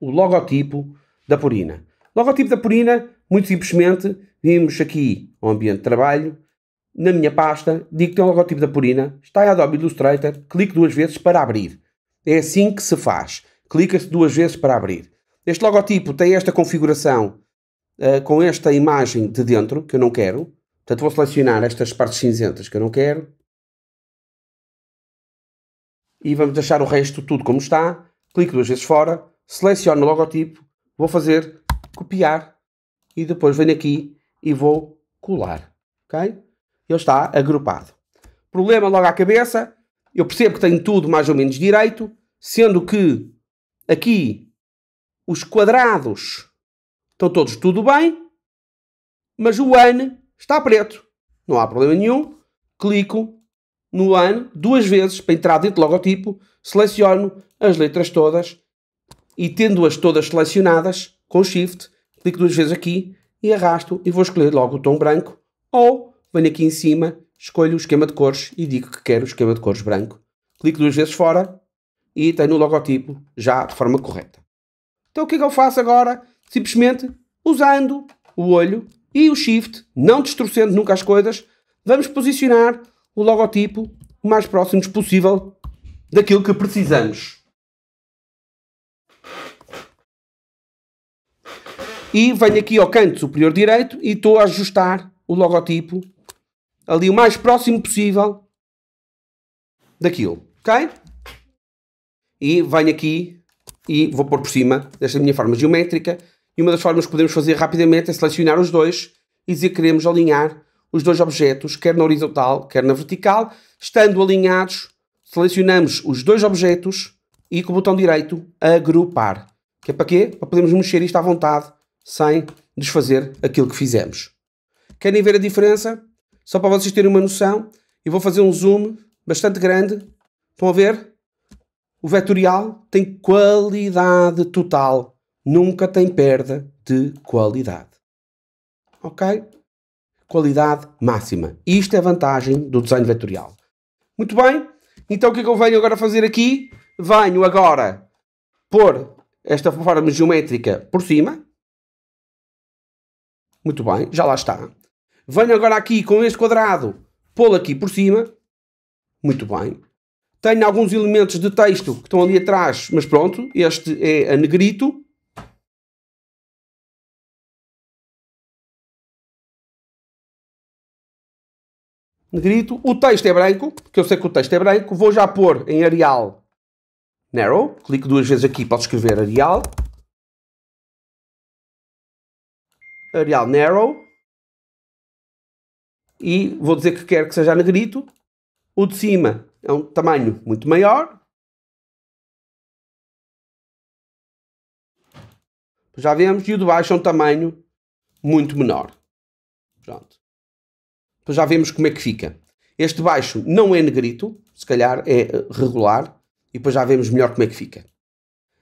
O logotipo da Purina. Logotipo da Purina, muito simplesmente, vimos aqui o ambiente de trabalho. Na minha pasta, digo que tem o logotipo da Purina. Está em Adobe Illustrator. Clique duas vezes para abrir. É assim que se faz. Clica-se duas vezes para abrir. Este logotipo tem esta configuração uh, com esta imagem de dentro, que eu não quero. Portanto, vou selecionar estas partes cinzentas que eu não quero. E vamos deixar o resto tudo como está. Clico duas vezes fora, seleciono o logotipo, vou fazer copiar e depois venho aqui e vou colar. Ok? Ele está agrupado. Problema logo à cabeça. Eu percebo que tenho tudo mais ou menos direito, sendo que aqui os quadrados estão todos tudo bem, mas o ano está preto. Não há problema nenhum. Clico no ano duas vezes para entrar dentro do logotipo, seleciono as letras todas e tendo-as todas selecionadas com Shift, clico duas vezes aqui e arrasto e vou escolher logo o tom branco ou venho aqui em cima, escolho o esquema de cores e digo que quero o esquema de cores branco. Clico duas vezes fora e tenho o logotipo já de forma correta. Então o que é que eu faço agora? Simplesmente usando o olho e o shift, não distorcendo nunca as coisas, vamos posicionar o logotipo o mais próximo possível daquilo que precisamos. E venho aqui ao canto superior direito e estou a ajustar o logotipo ali o mais próximo possível daquilo, ok? E venho aqui e vou pôr por cima desta minha forma geométrica. E uma das formas que podemos fazer rapidamente é selecionar os dois e dizer que queremos alinhar os dois objetos, quer na horizontal, quer na vertical. Estando alinhados, selecionamos os dois objetos e com o botão direito agrupar. Que é para quê? Para podermos mexer isto à vontade, sem desfazer aquilo que fizemos. Querem ver a diferença? Só para vocês terem uma noção, eu vou fazer um zoom bastante grande. Estão a ver? O vetorial tem qualidade total, nunca tem perda de qualidade. Ok? Qualidade máxima. Isto é a vantagem do desenho vetorial. Muito bem, então o que é que eu venho agora fazer aqui? Venho agora pôr esta forma geométrica por cima. Muito bem, já lá está. Venho agora aqui com este quadrado, pô-lo aqui por cima. Muito bem. Tenho alguns elementos de texto que estão ali atrás, mas pronto, este é a negrito. Negrito. O texto é branco, porque eu sei que o texto é branco. Vou já pôr em Arial Narrow. Clico duas vezes aqui, para escrever Arial. Arial Narrow. E vou dizer que quero que seja negrito. O de cima é um tamanho muito maior. Já vemos. E o de baixo é um tamanho muito menor. Pronto. Já vemos como é que fica. Este baixo não é negrito, se calhar é eh, regular, e depois já vemos melhor como é que fica.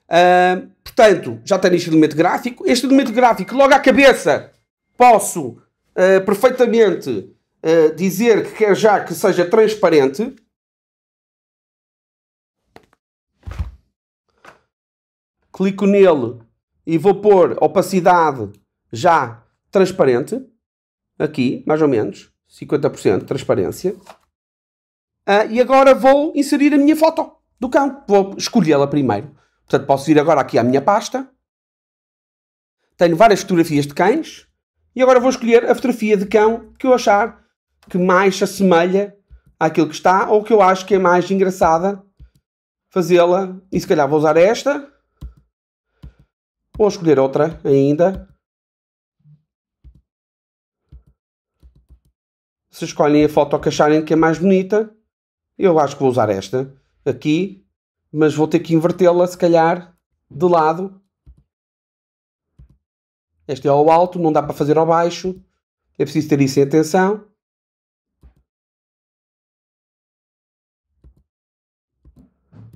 Uh, portanto, já tenho este elemento gráfico. Este elemento gráfico, logo à cabeça, posso uh, perfeitamente eh, dizer que quer já que seja transparente. Clico nele e vou pôr opacidade já transparente. Aqui, mais ou menos, 50% transparência. Ah, e agora vou inserir a minha foto do cão. Vou escolhê-la primeiro. Portanto, posso ir agora aqui à minha pasta. Tenho várias fotografias de cães. E agora vou escolher a fotografia de cão que eu achar que mais se assemelha àquilo que está ou que eu acho que é mais engraçada fazê-la. E se calhar vou usar esta. Vou escolher outra ainda. Se escolhem a foto que acharem que é mais bonita, eu acho que vou usar esta aqui, mas vou ter que invertê-la se calhar de lado. Este é ao alto, não dá para fazer ao baixo. É preciso ter isso em atenção.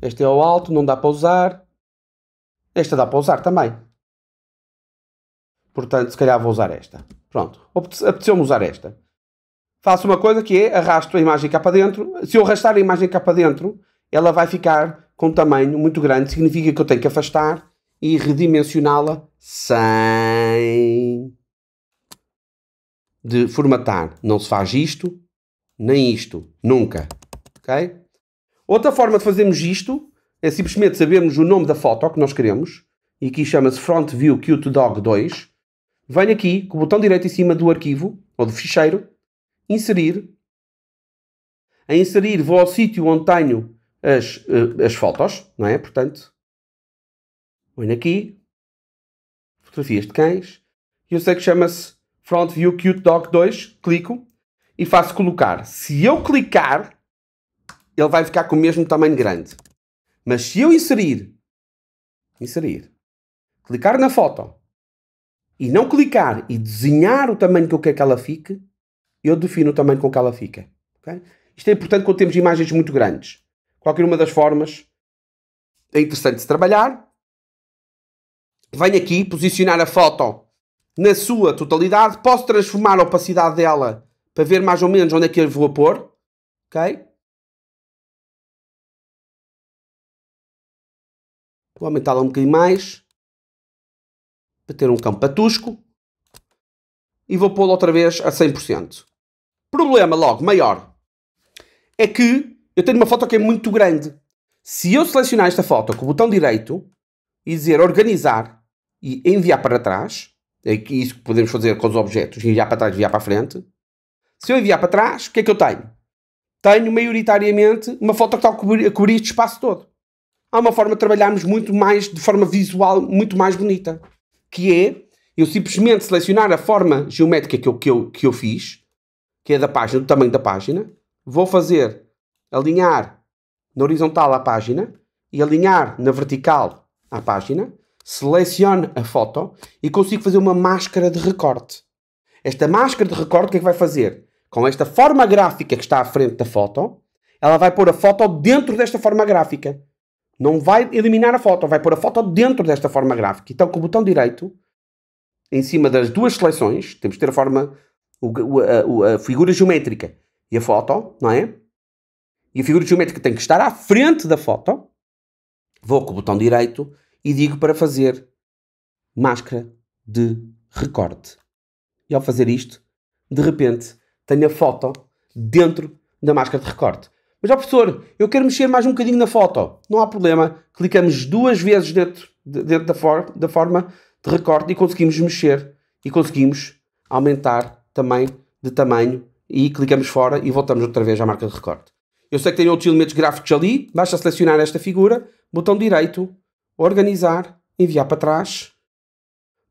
Este é o alto, não dá para usar. Esta dá para usar também. Portanto, se calhar vou usar esta. Pronto, apeteceu-me usar esta. Faço uma coisa que é, arrasto a imagem cá para dentro. Se eu arrastar a imagem cá para dentro, ela vai ficar com um tamanho muito grande. Significa que eu tenho que afastar e redimensioná-la sem de formatar. Não se faz isto, nem isto, nunca. Ok? Outra forma de fazermos isto é simplesmente sabermos o nome da foto que nós queremos, e aqui chama-se Front View Cute Dog 2. Venho aqui com o botão direito em cima do arquivo, ou do ficheiro, inserir. A inserir vou ao sítio onde tenho as, eh, as fotos, não é? Portanto, venho aqui, fotografias de cães, e eu sei que chama-se Front View Cute Dog 2, clico e faço colocar. Se eu clicar, ele vai ficar com o mesmo tamanho grande. Mas se eu inserir, inserir, clicar na foto e não clicar e desenhar o tamanho que eu quero que ela fique, eu defino o tamanho com que ela fica. Okay? Isto é importante quando temos imagens muito grandes. Qualquer uma das formas é interessante se trabalhar. Venho aqui posicionar a foto na sua totalidade. Posso transformar a opacidade dela para ver mais ou menos onde é que eu vou a pôr. Okay? Vou aumentá-la um bocadinho mais. Para ter um campo patusco. E vou pô-la outra vez a 100%. Problema logo, maior. É que eu tenho uma foto que é muito grande. Se eu selecionar esta foto com o botão direito e dizer organizar e enviar para trás, é isso que podemos fazer com os objetos, enviar para trás, enviar para a frente. Se eu enviar para trás, o que é que eu tenho? Tenho maioritariamente uma foto que está a cobrir, a cobrir este espaço todo há uma forma de trabalharmos muito mais, de forma visual, muito mais bonita, que é eu simplesmente selecionar a forma geométrica que eu, que eu, que eu fiz, que é da página, do tamanho da página, vou fazer alinhar na horizontal à página e alinhar na vertical à página, seleciono a foto e consigo fazer uma máscara de recorte. Esta máscara de recorte, o que é que vai fazer? Com esta forma gráfica que está à frente da foto, ela vai pôr a foto dentro desta forma gráfica. Não vai eliminar a foto, vai pôr a foto dentro desta forma gráfica. Então, com o botão direito, em cima das duas seleções, temos que ter a forma, a, a figura geométrica e a foto, não é? E a figura geométrica tem que estar à frente da foto. Vou com o botão direito e digo para fazer máscara de recorte. E ao fazer isto, de repente, tenho a foto dentro da máscara de recorte. Mas, ó professor, eu quero mexer mais um bocadinho na foto. Não há problema. Clicamos duas vezes dentro, dentro da, for, da forma de recorte e conseguimos mexer. E conseguimos aumentar também de tamanho. E clicamos fora e voltamos outra vez à marca de recorte. Eu sei que tenho outros elementos gráficos ali. Basta selecionar esta figura. Botão direito. Organizar. Enviar para trás.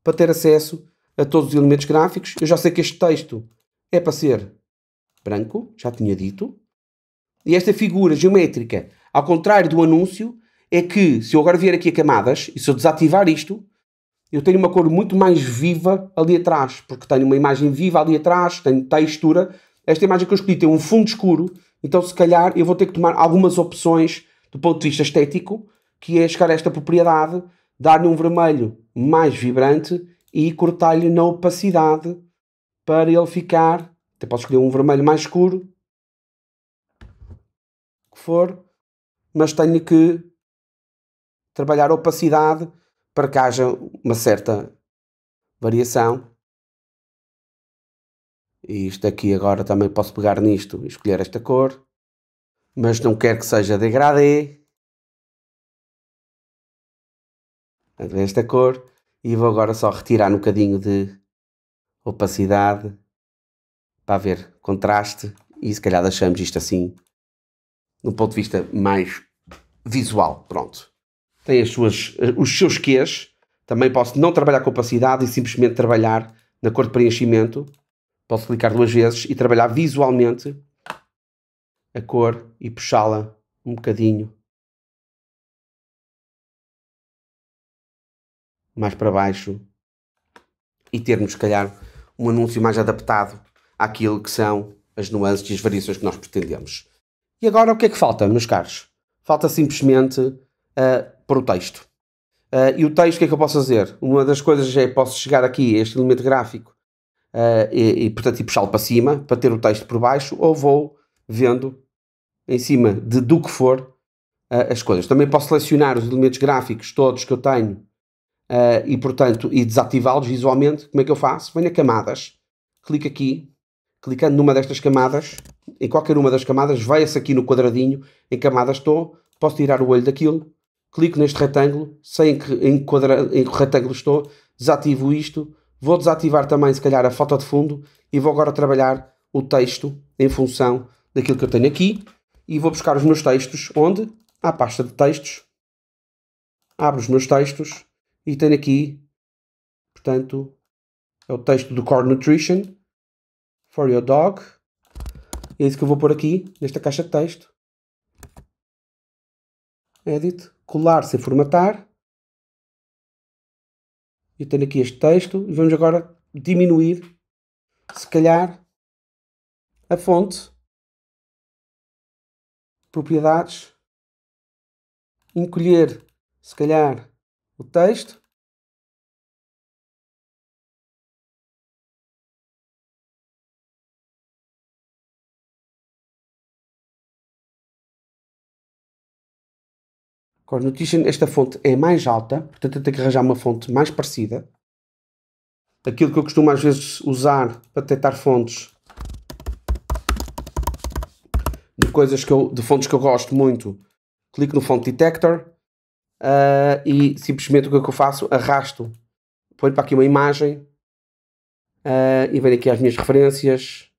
Para ter acesso a todos os elementos gráficos. Eu já sei que este texto é para ser branco. Já tinha dito e esta figura geométrica, ao contrário do anúncio, é que se eu agora vier aqui a camadas e se eu desativar isto, eu tenho uma cor muito mais viva ali atrás, porque tenho uma imagem viva ali atrás, tenho textura. Esta imagem que eu escolhi tem um fundo escuro, então se calhar eu vou ter que tomar algumas opções do ponto de vista estético, que é chegar a esta propriedade, dar-lhe um vermelho mais vibrante e cortar-lhe na opacidade para ele ficar. Até posso escolher um vermelho mais escuro for, mas tenho que trabalhar opacidade para que haja uma certa variação. E isto aqui agora também posso pegar nisto e escolher esta cor, mas não quero que seja degradê. Esta cor e vou agora só retirar um bocadinho de opacidade para ver contraste e se calhar deixamos isto assim no ponto de vista mais visual, pronto. Tem as suas, eh, os seus ques. também posso não trabalhar com opacidade e simplesmente trabalhar na cor de preenchimento, posso clicar duas vezes e trabalhar visualmente a cor e puxá-la um bocadinho mais para baixo e termos, se calhar, um anúncio mais adaptado àquilo que são as nuances e as variações que nós pretendemos. E agora o que é que falta, meus caros? Falta simplesmente uh, o texto. Uh, e o texto, o que é que eu posso fazer? Uma das coisas é posso chegar aqui a este elemento gráfico uh, e, e, portanto, puxá-lo para cima, para ter o texto por baixo, ou vou vendo em cima de do que for uh, as coisas. Também posso selecionar os elementos gráficos todos que eu tenho e, portanto, e desativá-los visualmente. Como é que eu faço? Venho a camadas, clico aqui, clicando numa destas camadas, em qualquer uma das camadas, vai-se aqui no quadradinho, em camadas estou, posso tirar o olho daquilo, clico neste retângulo, sei em que, em, quadra, em que retângulo estou, desativo isto, vou desativar também se calhar a foto de fundo e vou agora trabalhar o texto em função daquilo que eu tenho aqui e vou buscar os meus textos, onde? À pasta de textos, abro os meus textos e tenho aqui, portanto, é o texto do Core Nutrition, for your dog. É isso que eu vou pôr aqui, nesta caixa de texto. Edit, colar sem formatar. Eu tenho aqui este texto e vamos agora diminuir, se calhar, a fonte, propriedades, encolher, se calhar, o texto notícia esta fonte é mais alta, portanto eu tenho que arranjar uma fonte mais parecida. Aquilo que eu costumo às vezes usar para detectar fontes de coisas que eu, de fontes que eu gosto muito, clico no font detector uh, e simplesmente o que, é que eu faço? Arrasto, ponho para aqui uma imagem uh, e venho aqui as minhas referências.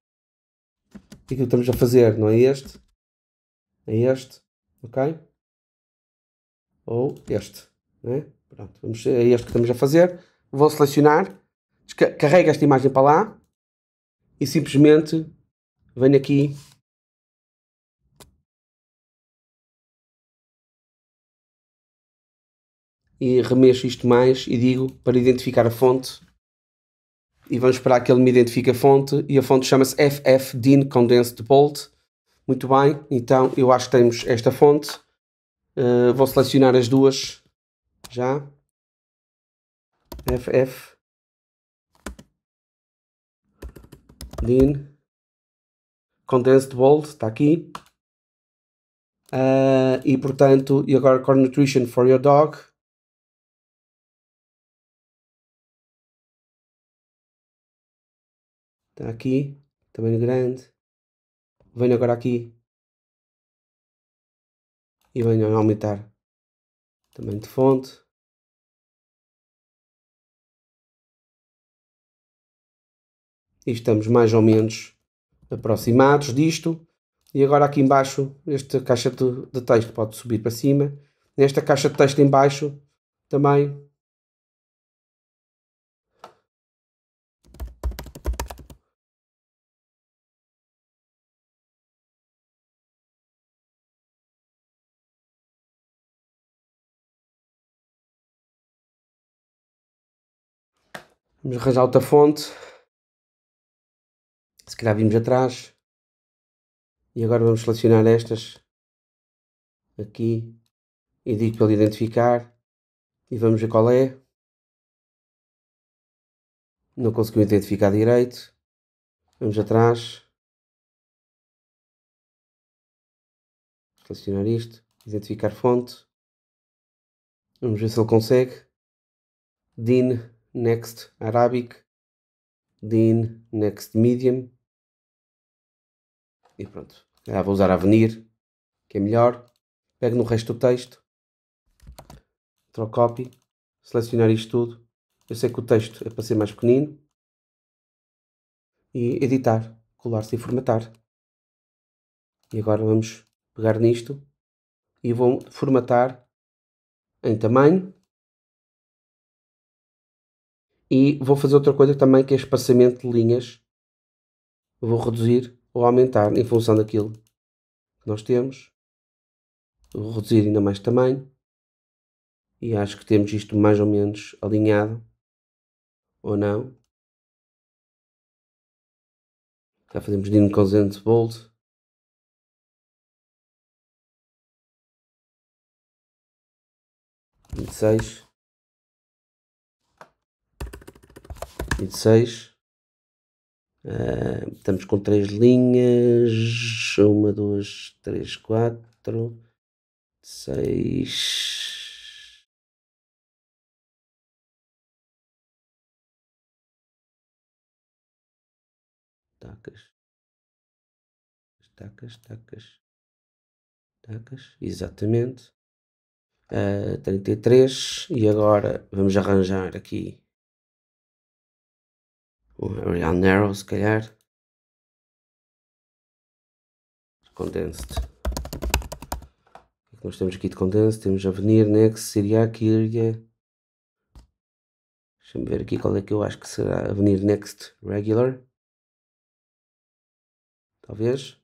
O que é que estamos a fazer? Não é este? É este, ok? ou este. Né? Pronto, vamos, é este que estamos a fazer. Vou selecionar, carrego esta imagem para lá e simplesmente venho aqui e remexo isto mais e digo para identificar a fonte e vamos esperar que ele me identifique a fonte e a fonte chama-se FF Dean Condensed Bolt muito bem, então eu acho que temos esta fonte Uh, vou selecionar as duas já. FF Lean Condensed Bold está aqui. Uh, e portanto, e agora Core Nutrition for Your Dog. Está aqui, Também tá grande. Venho agora aqui e venho aumentar também de fonte. E estamos mais ou menos aproximados disto. E agora aqui embaixo, esta caixa de, de texto pode subir para cima. Nesta caixa de texto embaixo também Vamos arranjar outra fonte. Se calhar vimos atrás. E agora vamos selecionar estas aqui e digo para ele identificar e vamos ver qual é. Não conseguiu identificar direito. Vamos atrás. Selecionar isto, identificar fonte. Vamos ver se ele consegue. DIN Next Arabic, Dean, Next Medium. E pronto. Já vou usar Avenir, que é melhor. Pego no resto do texto. Troco copy. Selecionar isto tudo. Eu sei que o texto é para ser mais pequenino. E editar, colar-se e formatar. E agora vamos pegar nisto e vou formatar em tamanho e vou fazer outra coisa também que é espaçamento de linhas. Vou reduzir ou aumentar em função daquilo que nós temos. Vou reduzir ainda mais tamanho. E acho que temos isto mais ou menos alinhado. Ou não. Já fazemos Dino Consent Bold. Vinte seis. 26. Uh, ah, estamos com três linhas. Uma, duas, três, quatro, seis. Tacas. Tacas, tacas. Tacas, exatamente. Uh, ah, 33. E agora vamos arranjar aqui o Real Narrow, se calhar. Condensed. O que é que nós temos aqui de Condensed? Temos Avenir, Next, Siriac, Iria. Deixa-me ver aqui qual é que eu acho que será. Avenir Next Regular. Talvez.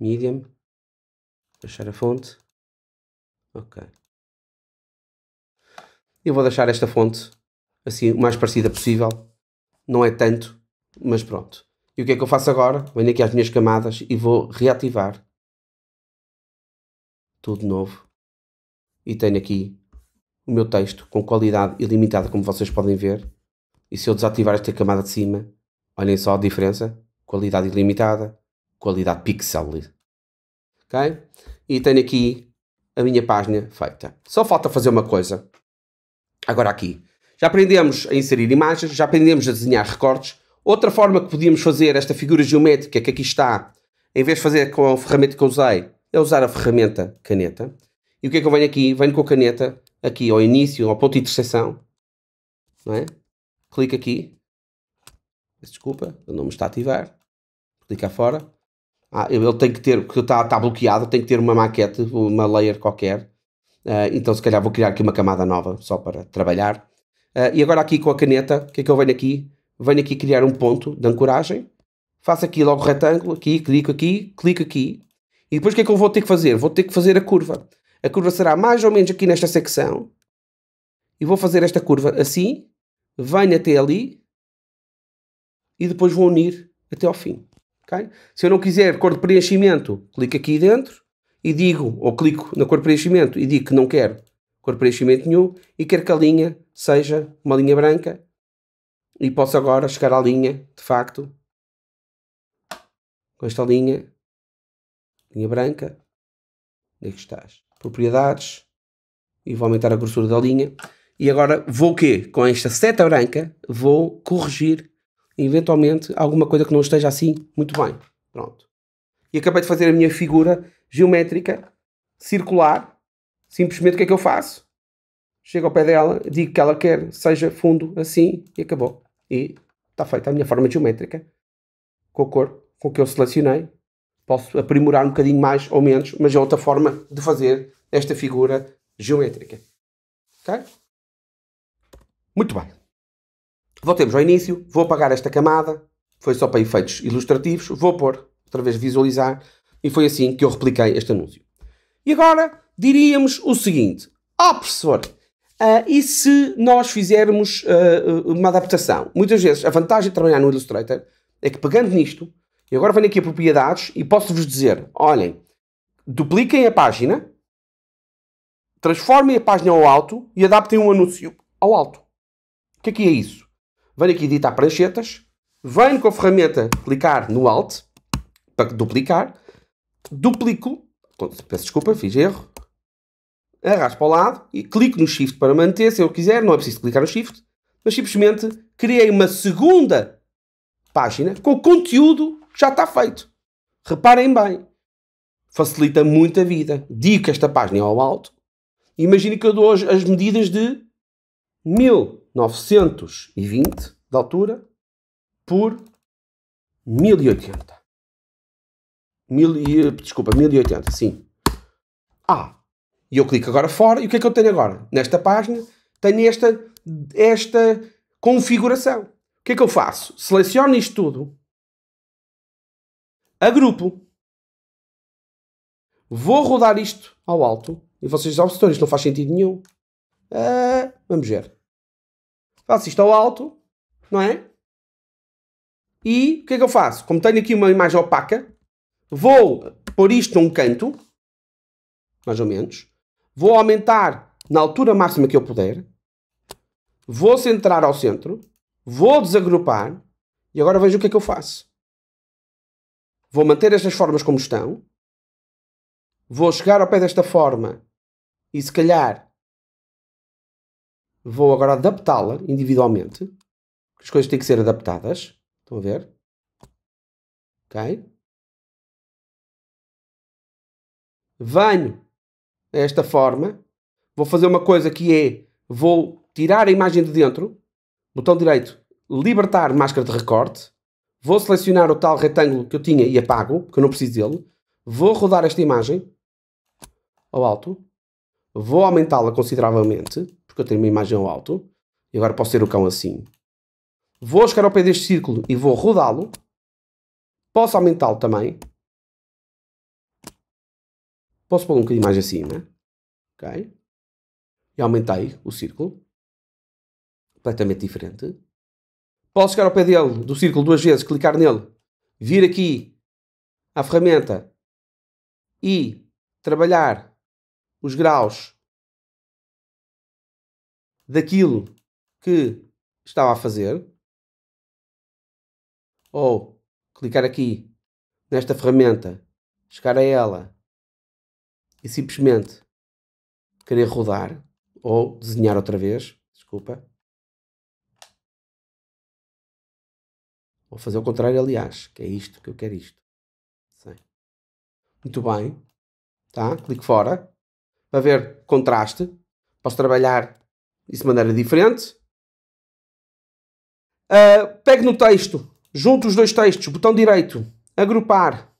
Medium. Deixar a fonte. Ok. Eu vou deixar esta fonte assim o mais parecida possível não é tanto, mas pronto. E o que é que eu faço agora? Venho aqui às minhas camadas e vou reativar tudo novo. E tenho aqui o meu texto com qualidade ilimitada, como vocês podem ver. E se eu desativar esta camada de cima, olhem só a diferença. Qualidade ilimitada, qualidade pixel. Ok? E tenho aqui a minha página feita. Só falta fazer uma coisa. Agora aqui, já aprendemos a inserir imagens, já aprendemos a desenhar recortes. Outra forma que podíamos fazer esta figura geométrica que aqui está, em vez de fazer com a ferramenta que eu usei, é usar a ferramenta caneta. E o que é que eu venho aqui? Venho com a caneta aqui ao início, ao ponto de interseção. Não é? Clico aqui. Desculpa, não me está a ativar. Clica fora. Ah, ele tem que ter, porque está, está bloqueado, tem que ter uma maquete, uma layer qualquer. Uh, então, se calhar, vou criar aqui uma camada nova só para trabalhar. Uh, e agora aqui com a caneta, o que é que eu venho aqui? Venho aqui criar um ponto de ancoragem, faço aqui logo retângulo, aqui, clico aqui, clico aqui. E depois o que é que eu vou ter que fazer? Vou ter que fazer a curva. A curva será mais ou menos aqui nesta secção. E vou fazer esta curva assim, venho até ali e depois vou unir até ao fim. Okay? Se eu não quiser cor de preenchimento, clico aqui dentro e digo, ou clico na cor de preenchimento e digo que não quero cor preenchimento nenhum, e quer que a linha seja uma linha branca, e posso agora chegar à linha, de facto, com esta linha, linha branca, onde é que estás? Propriedades, e vou aumentar a grossura da linha, e agora vou o quê? Com esta seta branca, vou corrigir, eventualmente, alguma coisa que não esteja assim muito bem. Pronto. E acabei de fazer a minha figura geométrica circular, Simplesmente o que é que eu faço? Chego ao pé dela, digo que ela quer, seja fundo assim e acabou. E está feita a minha forma geométrica com a cor com que eu selecionei. Posso aprimorar um bocadinho mais ou menos, mas é outra forma de fazer esta figura geométrica. Ok? Muito bem. Voltemos ao início. Vou apagar esta camada. Foi só para efeitos ilustrativos. Vou pôr, outra vez, visualizar. E foi assim que eu repliquei este anúncio. E agora diríamos o seguinte: ó oh, professor, uh, e se nós fizermos uh, uma adaptação? Muitas vezes a vantagem de trabalhar no Illustrator é que pegando nisto, e agora venho aqui a propriedades e posso-vos dizer: olhem, dupliquem a página, transformem a página ao alto e adaptem um anúncio ao alto. O que é que é isso? Venho aqui editar pranchetas, venho com a ferramenta clicar no Alt para duplicar, duplico, peço desculpa, fiz erro, arrasto para o lado e clico no Shift para manter, se eu quiser, não é preciso clicar no Shift, mas simplesmente criei uma segunda página com o conteúdo que já está feito. Reparem bem, facilita muito a vida. Digo que esta página é ao alto. imagine que eu dou as medidas de 1920 de altura por 1080. Mil, desculpa, 1080, sim. Ah, e eu clico agora fora e o que é que eu tenho agora? Nesta página tenho esta, esta configuração. O que é que eu faço? Seleciono isto tudo, agrupo, vou rodar isto ao alto e vocês dizem, isto não faz sentido nenhum. Uh, vamos ver. Faço isto ao alto, não é? E o que é que eu faço? Como tenho aqui uma imagem opaca, vou pôr isto num canto, mais ou menos, Vou aumentar na altura máxima que eu puder. Vou centrar ao centro. Vou desagrupar. E agora vejo o que é que eu faço. Vou manter estas formas como estão. Vou chegar ao pé desta forma e se calhar vou agora adaptá-la individualmente. As coisas têm que ser adaptadas. Estão a ver? Ok? Venho desta forma. Vou fazer uma coisa que é, vou tirar a imagem de dentro, botão direito, libertar máscara de recorte, vou selecionar o tal retângulo que eu tinha e apago, porque eu não preciso dele, vou rodar esta imagem ao alto, vou aumentá-la consideravelmente, porque eu tenho uma imagem ao alto, e agora posso ter o cão assim. Vou chegar ao pé deste círculo e vou rodá-lo, posso aumentá-lo também, Posso pôr um bocadinho mais acima. Ok? E aumentei o círculo. Completamente diferente. Posso chegar ao pé dele, do círculo, duas vezes, clicar nele, vir aqui à ferramenta e trabalhar os graus daquilo que estava a fazer. Ou clicar aqui nesta ferramenta, chegar a ela e simplesmente querer rodar ou desenhar outra vez, desculpa. Vou fazer o contrário, aliás, que é isto que eu quero isto. Sim. Muito bem. Tá? Clique fora. para ver contraste. Posso trabalhar isso de maneira diferente. Uh, pegue no texto. Junto os dois textos. Botão direito. Agrupar.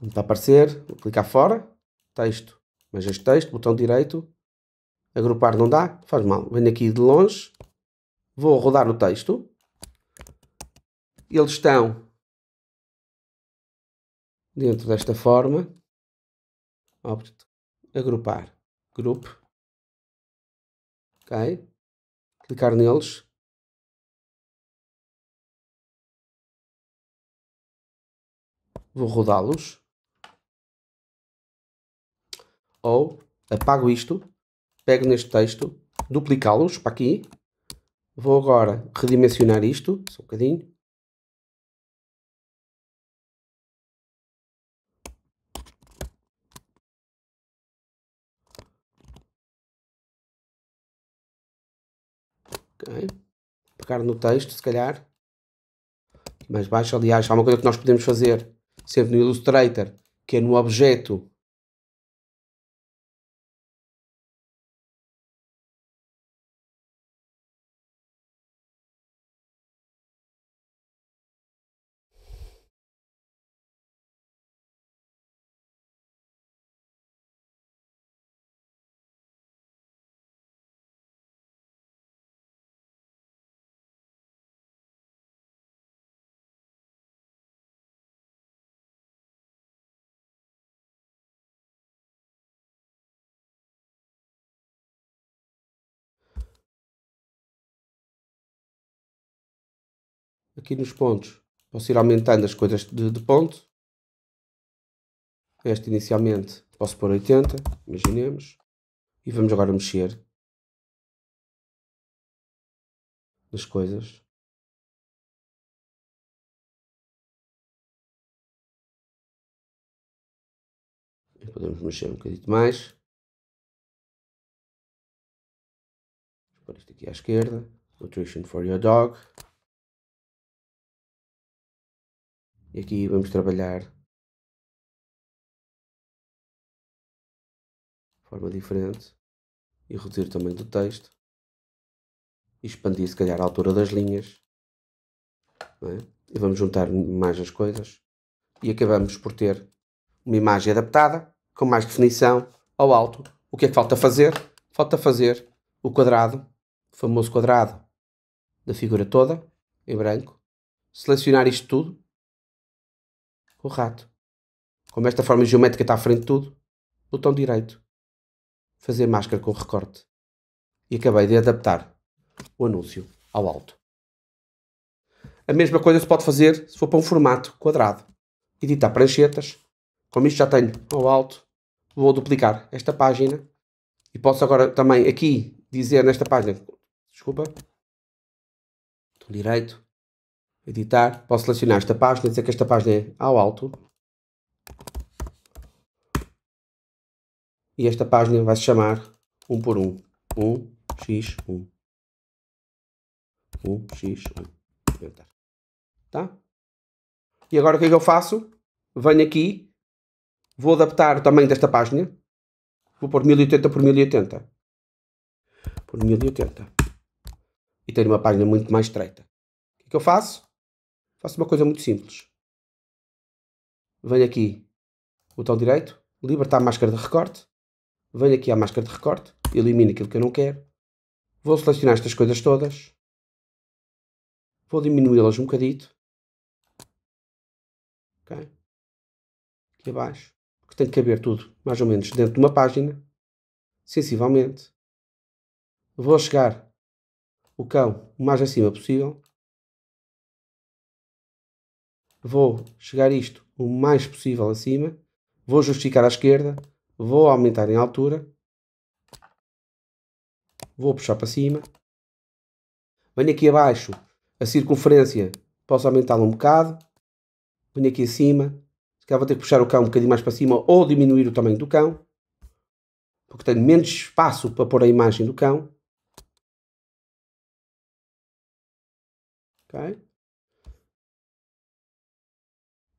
Não está a aparecer, vou clicar fora, texto, mas este texto, botão direito, agrupar não dá, faz mal. Venho aqui de longe, vou rodar o texto, eles estão dentro desta forma, Object, agrupar, grupo, ok, clicar neles, vou rodá-los, ou apago isto, pego neste texto, duplicá-los para aqui, vou agora redimensionar isto, só um bocadinho, Okay. Pegar no texto, se calhar. Mais baixo, aliás, há uma coisa que nós podemos fazer sempre no Illustrator, que é no objeto aqui nos pontos, posso ir aumentando as coisas de, de ponto. Este inicialmente posso pôr 80, imaginemos. E vamos agora mexer nas coisas. E podemos mexer um bocadinho mais. Vou pôr isto aqui à esquerda. Nutrition for your dog. E aqui vamos trabalhar de forma diferente e reduzir também do texto e expandir se calhar a altura das linhas é? e vamos juntar mais as coisas e acabamos por ter uma imagem adaptada com mais definição ao alto o que é que falta fazer falta fazer o quadrado o famoso quadrado da figura toda em branco selecionar isto tudo o rato. Como esta forma geométrica está à frente de tudo, botão direito. Fazer máscara com recorte. E acabei de adaptar o anúncio ao alto. A mesma coisa se pode fazer se for para um formato quadrado. Editar pranchetas. Como isto já tenho ao alto, vou duplicar esta página. E posso agora também aqui dizer nesta página, desculpa, direito, editar, posso selecionar esta página, dizer que esta página é ao alto. E esta página vai se chamar 1 por 1. 1x1. 1x1. Tá? E agora o que é que eu faço? Venho aqui, vou adaptar o tamanho desta página. Vou pôr 1080 por 1080. Por 1080. E tenho uma página muito mais estreita. O que é que eu faço? Faço uma coisa muito simples. Venho aqui, botão direito, libertar a máscara de recorte. Venho aqui à máscara de recorte, elimino aquilo que eu não quero. Vou selecionar estas coisas todas. Vou diminuí-las um bocadito. Okay. Aqui abaixo. Porque tem que caber tudo, mais ou menos, dentro de uma página. Sensivelmente. Vou chegar o cão o mais acima possível vou chegar isto o mais possível acima, vou justificar à esquerda, vou aumentar em altura, vou puxar para cima, venho aqui abaixo, a circunferência posso aumentá-la um bocado, venho aqui acima, se calhar vou ter que puxar o cão um bocadinho mais para cima ou diminuir o tamanho do cão, porque tenho menos espaço para pôr a imagem do cão. Okay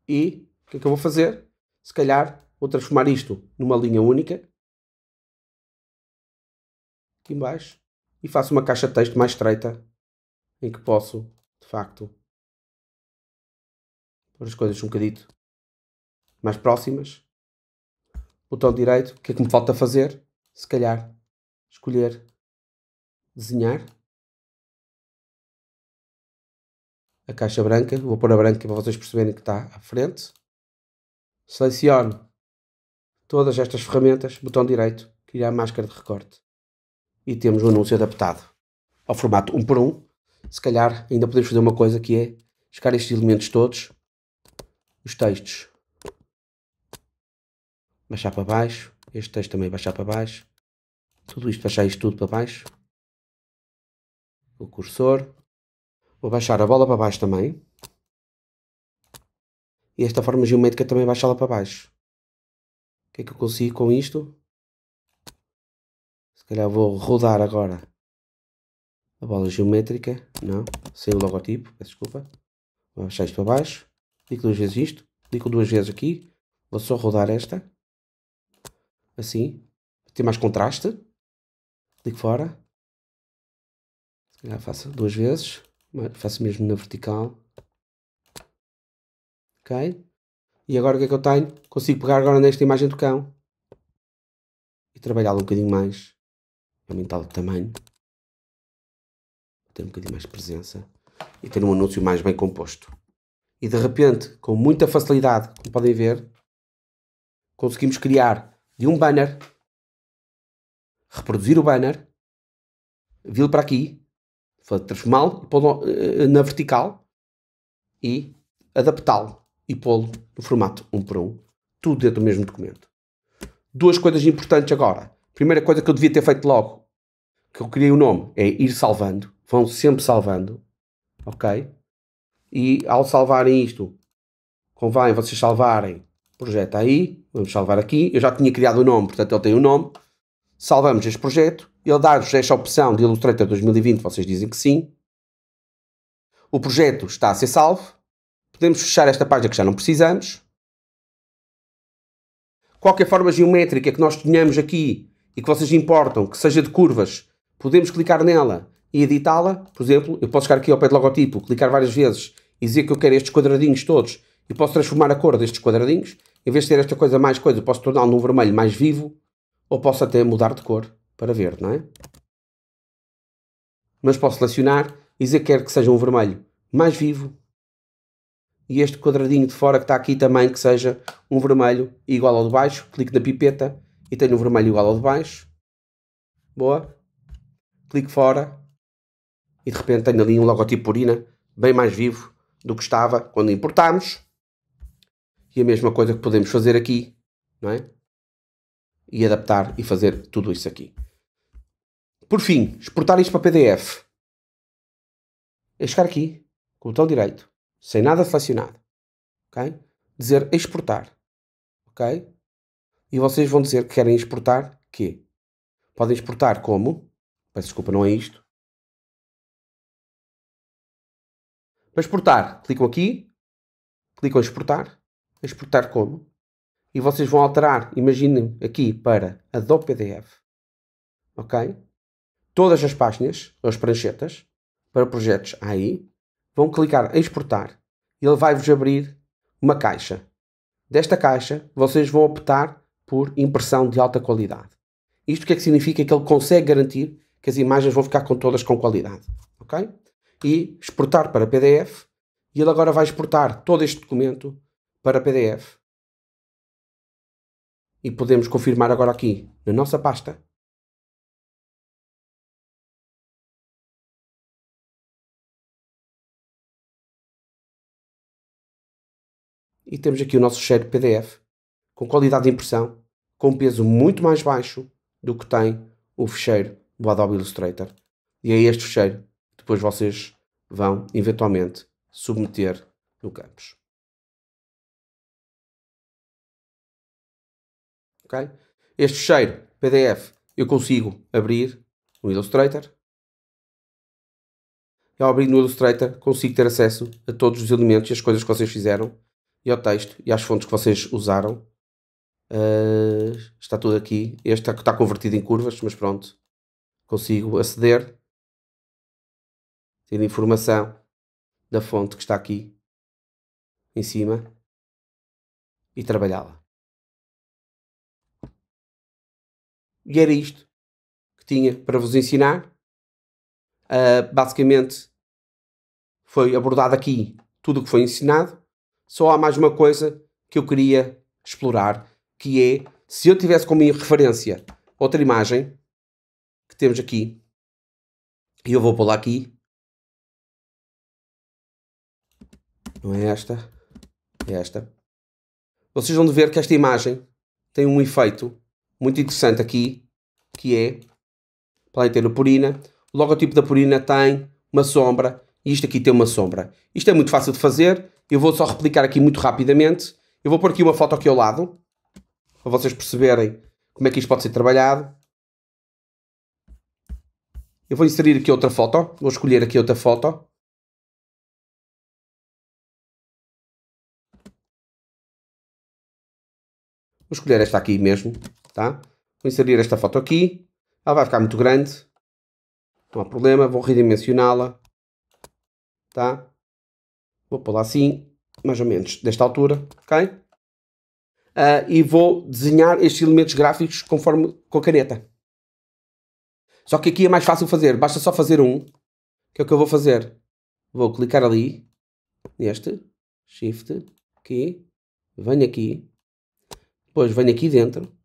e o que é que eu vou fazer? Se calhar vou transformar isto numa linha única. Aqui embaixo. E faço uma caixa de texto mais estreita em que posso, de facto, pôr as coisas um bocadito mais próximas. Botão direito, o que é que me falta fazer? Se calhar escolher desenhar a caixa branca, vou pôr a branca para vocês perceberem que está à frente. Seleciono todas estas ferramentas, botão direito, criar é máscara de recorte. E temos o um anúncio adaptado ao formato 1 por 1 Se calhar ainda podemos fazer uma coisa que é buscar estes elementos todos, os textos, baixar para baixo, este texto também baixar para baixo, tudo isto, baixar isto tudo para baixo, o cursor, Vou baixar a bola para baixo também. E esta forma geométrica também baixá-la para baixo. O que é que eu consigo com isto? Se calhar vou rodar agora a bola geométrica. Não, sem o logotipo, peço desculpa. Vou baixar isto para baixo. Clico duas vezes isto. Clico duas vezes aqui. Vou só rodar esta. Assim. ter mais contraste. Clico fora. Se calhar faço duas vezes. É? faço mesmo na vertical. Ok? E agora o que é que eu tenho? Consigo pegar agora nesta imagem do cão e trabalhá-la um bocadinho mais. Aumentar é o tamanho. Ter um bocadinho mais de presença. E ter um anúncio mais bem composto. E de repente, com muita facilidade, como podem ver, conseguimos criar de um banner, reproduzir o banner, vi-lo para aqui, transformá-lo eh, na vertical e adaptá-lo e pô-lo no formato 1 por 1, tudo dentro do mesmo documento. Duas coisas importantes agora. Primeira coisa que eu devia ter feito logo, que eu criei o nome, é ir salvando. Vão sempre salvando, ok? E ao salvarem isto, convém vocês salvarem projeto aí, vamos salvar aqui. Eu já tinha criado o nome, portanto ele tem o nome salvamos este projeto, ele dá vos esta opção de Illustrator 2020, vocês dizem que sim. O projeto está a ser salvo. Podemos fechar esta página que já não precisamos. Qualquer forma geométrica que nós tenhamos aqui e que vocês importam, que seja de curvas, podemos clicar nela e editá-la. Por exemplo, eu posso chegar aqui ao pé do logotipo, clicar várias vezes e dizer que eu quero estes quadradinhos todos e posso transformar a cor destes quadradinhos. Em vez de ter esta coisa mais coisa, posso torná-lo num vermelho mais vivo ou posso até mudar de cor para verde, não é? Mas posso selecionar e dizer que quero que seja um vermelho mais vivo e este quadradinho de fora que está aqui também que seja um vermelho igual ao de baixo. Clico na pipeta e tenho um vermelho igual ao de baixo. Boa. Clico fora e de repente tenho ali um logotipo urina bem mais vivo do que estava quando importámos. E a mesma coisa que podemos fazer aqui, não é? e adaptar e fazer tudo isso aqui. Por fim, exportar isto para PDF. É chegar aqui, com o botão direito, sem nada selecionado, ok? Dizer exportar, ok? E vocês vão dizer que querem exportar quê? Podem exportar como? Peço desculpa, não é isto. Para exportar, clicam aqui, clicam em exportar. Exportar como? e vocês vão alterar, imaginem aqui, para a do PDF. Ok? Todas as páginas, as pranchetas, para projetos AI, vão clicar em exportar e ele vai-vos abrir uma caixa. Desta caixa, vocês vão optar por impressão de alta qualidade. Isto o que é que significa? Que ele consegue garantir que as imagens vão ficar com todas com qualidade. Ok? E exportar para PDF. E ele agora vai exportar todo este documento para PDF e podemos confirmar agora aqui na nossa pasta. E temos aqui o nosso share PDF com qualidade de impressão, com peso muito mais baixo do que tem o fecheiro do Adobe Illustrator. E é este fecheiro que depois vocês vão eventualmente submeter no Campos. Este cheiro PDF eu consigo abrir no Illustrator. E ao abrir no Illustrator consigo ter acesso a todos os elementos e as coisas que vocês fizeram e ao texto e às fontes que vocês usaram. Uh, está tudo aqui. Este é está convertido em curvas, mas pronto. Consigo aceder. Tendo informação da fonte que está aqui em cima e trabalhá-la. E era isto que tinha para vos ensinar. Uh, basicamente, foi abordado aqui tudo o que foi ensinado. Só há mais uma coisa que eu queria explorar, que é se eu tivesse como referência outra imagem que temos aqui, e eu vou pô-la aqui. Não é esta, é esta. Vocês vão ver que esta imagem tem um efeito muito interessante aqui, que é, podem ter a purina, o logotipo da purina tem uma sombra, e isto aqui tem uma sombra. Isto é muito fácil de fazer, eu vou só replicar aqui muito rapidamente, eu vou pôr aqui uma foto aqui ao lado, para vocês perceberem como é que isto pode ser trabalhado. Eu vou inserir aqui outra foto, vou escolher aqui outra foto. Vou escolher esta aqui mesmo, tá? Vou inserir esta foto aqui, ela vai ficar muito grande, não há problema, vou redimensioná-la, tá? Vou pô-la assim, mais ou menos desta altura, ok? Uh, e vou desenhar estes elementos gráficos conforme com a caneta. Só que aqui é mais fácil fazer, basta só fazer um, que é o que eu vou fazer. Vou clicar ali, neste, Shift, aqui, venho aqui, depois venho aqui dentro,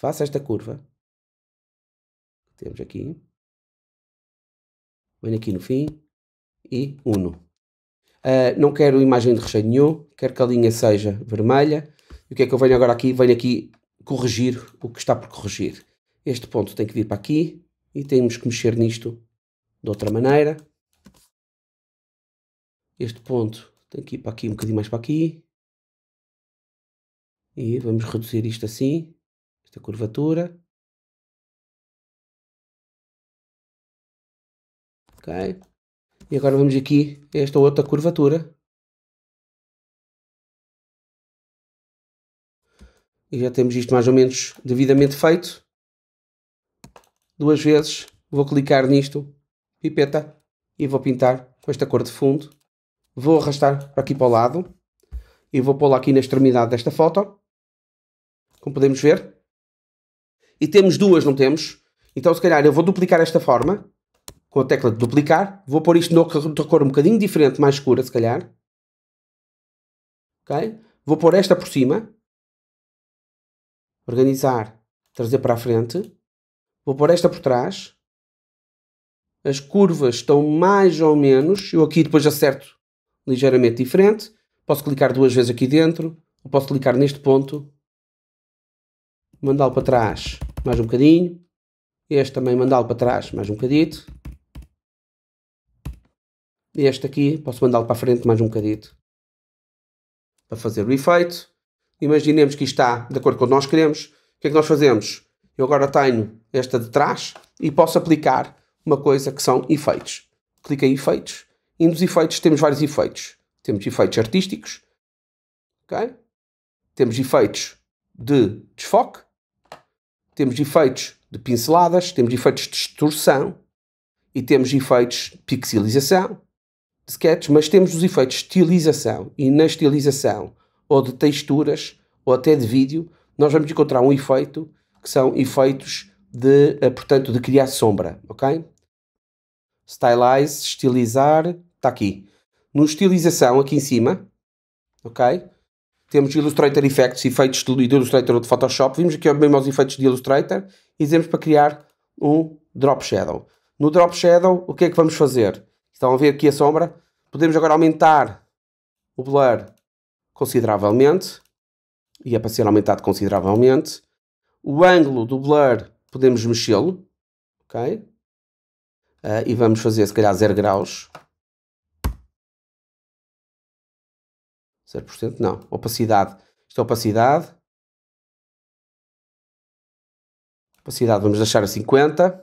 faça esta curva. Temos aqui. Venho aqui no fim e uno. Uh, não quero imagem de recheio nenhum, quero que a linha seja vermelha. E o que é que eu venho agora aqui? Venho aqui corrigir o que está por corrigir. Este ponto tem que vir para aqui e temos que mexer nisto de outra maneira. Este ponto tem que ir para aqui, um bocadinho mais para aqui. E vamos reduzir isto assim esta curvatura. Ok? E agora vamos aqui a esta outra curvatura. E já temos isto mais ou menos devidamente feito. Duas vezes vou clicar nisto, pipeta, e vou pintar com esta cor de fundo. Vou arrastar para aqui para o lado e vou pô-la aqui na extremidade desta foto. Como podemos ver, e temos duas, não temos? Então, se calhar, eu vou duplicar esta forma, com a tecla de duplicar, vou pôr isto noutra cor um bocadinho diferente, mais escura, se calhar. Ok? Vou pôr esta por cima, organizar, trazer para a frente. Vou pôr esta por trás. As curvas estão mais ou menos, eu aqui depois acerto ligeiramente diferente. Posso clicar duas vezes aqui dentro, posso clicar neste ponto mandá-lo para trás mais um bocadinho. Este também mandá-lo para trás mais um bocadito. Este aqui posso mandá-lo para a frente mais um bocadito. Para fazer o efeito. Imaginemos que está de acordo com o que nós queremos. O que é que nós fazemos? Eu agora tenho esta de trás e posso aplicar uma coisa que são efeitos. Clica em efeitos. E nos efeitos temos vários efeitos. Temos efeitos artísticos. Okay? Temos efeitos de desfoque temos efeitos de pinceladas, temos efeitos de distorção e temos efeitos de pixelização, de sketch, mas temos os efeitos de estilização e na estilização ou de texturas ou até de vídeo, nós vamos encontrar um efeito que são efeitos de, eh, portanto, de criar sombra, ok? Stylize, estilizar, está aqui. No estilização, aqui em cima, ok? temos Illustrator Effects, efeitos do Illustrator ou de Photoshop, vimos aqui mesmo os efeitos de Illustrator e dizemos para criar um Drop Shadow. No Drop Shadow, o que é que vamos fazer? Estão a ver aqui a sombra? Podemos agora aumentar o blur consideravelmente e é para ser aumentado consideravelmente. O ângulo do blur podemos mexê-lo, ok? Uh, e vamos fazer se calhar 0 graus, 0% não. Opacidade. Isto é opacidade. Opacidade vamos deixar a 50.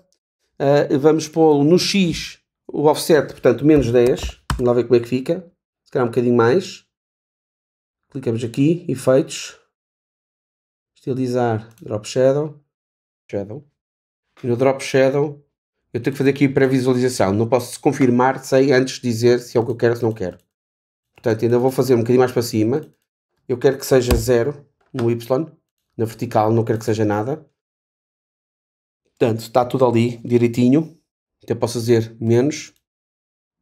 Uh, ah, vamos pô-lo no X, o offset, portanto, menos 10. Vamos lá ver como é que fica. Se calhar um bocadinho mais. Clicamos aqui, efeitos. Estilizar, drop shadow. Shadow. E no drop shadow, eu tenho que fazer aqui pré-visualização. Não posso confirmar sem antes dizer se é o que eu quero ou se não quero. Portanto, ainda vou fazer um bocadinho mais para cima. Eu quero que seja zero no Y, na vertical, não quero que seja nada. Portanto, está tudo ali direitinho. Até posso fazer menos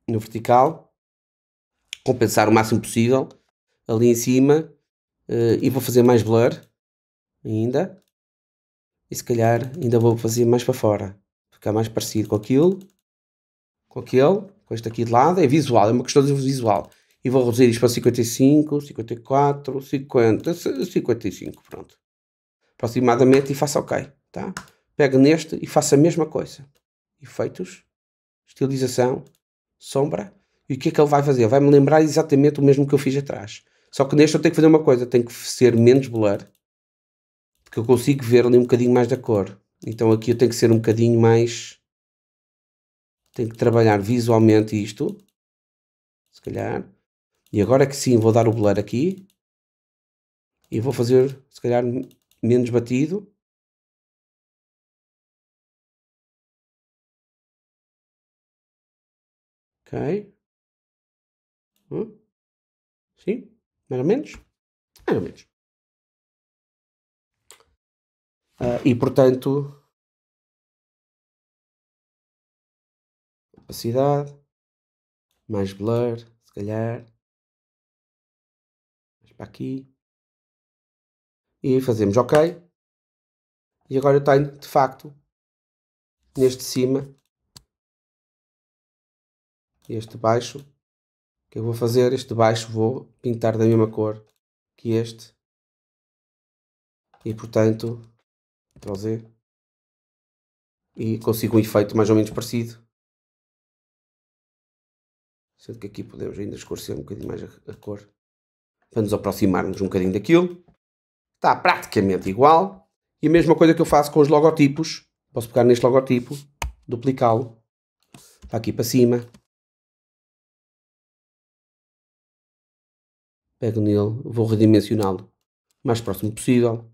no vertical, compensar o máximo possível ali em cima eh, e vou fazer mais blur ainda. E se calhar ainda vou fazer mais para fora, ficar mais parecido com aquilo, com aquele, com este aqui de lado. É visual, é uma questão de visual e vou reduzir isto para 55, 54, 50, 55, pronto. Aproximadamente e faço OK, tá? Pego neste e faço a mesma coisa. Efeitos, estilização, sombra. E o que é que ele vai fazer? Vai-me lembrar exatamente o mesmo que eu fiz atrás. Só que neste eu tenho que fazer uma coisa, tenho que ser menos blur, porque eu consigo ver ali um bocadinho mais da cor. Então aqui eu tenho que ser um bocadinho mais... Tenho que trabalhar visualmente isto. Se calhar e agora que sim, vou dar o blur aqui. E vou fazer, se calhar, menos batido. Ok. Hum? Sim, mais ou menos. Mais ou menos. Uh, e portanto, capacidade mais blur, se calhar aqui. E fazemos OK. E agora eu tenho, de facto, neste cima, este baixo, que eu vou fazer, este baixo vou pintar da mesma cor que este. E portanto, Ctrl Z. E consigo um efeito mais ou menos parecido. Sendo que aqui podemos ainda escurecer um bocadinho mais a, a cor para nos aproximarmos um bocadinho daquilo. Está praticamente igual. E a mesma coisa que eu faço com os logotipos. Posso pegar neste logotipo, duplicá-lo. Está aqui para cima. Pego nele, vou redimensioná-lo o mais próximo possível.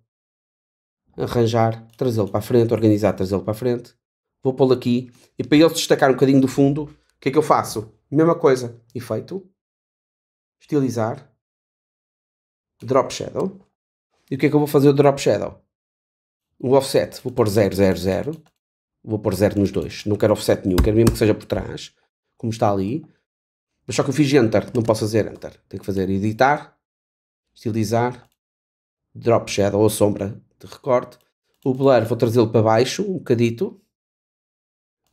Arranjar, trazê-lo para a frente, organizar, trazê-lo para a frente. Vou pô-lo aqui. E para ele se destacar um bocadinho do fundo, o que é que eu faço? Mesma coisa. Efeito. Estilizar drop shadow. E o que é que eu vou fazer o drop shadow? O offset, vou pôr 0, 0, 0. Vou pôr 0 nos dois. Não quero offset nenhum, quero mesmo que seja por trás, como está ali. Mas só que eu fiz enter, não posso fazer enter. Tenho que fazer editar, estilizar, drop shadow ou sombra de recorte. O blur vou trazê-lo para baixo um bocadito.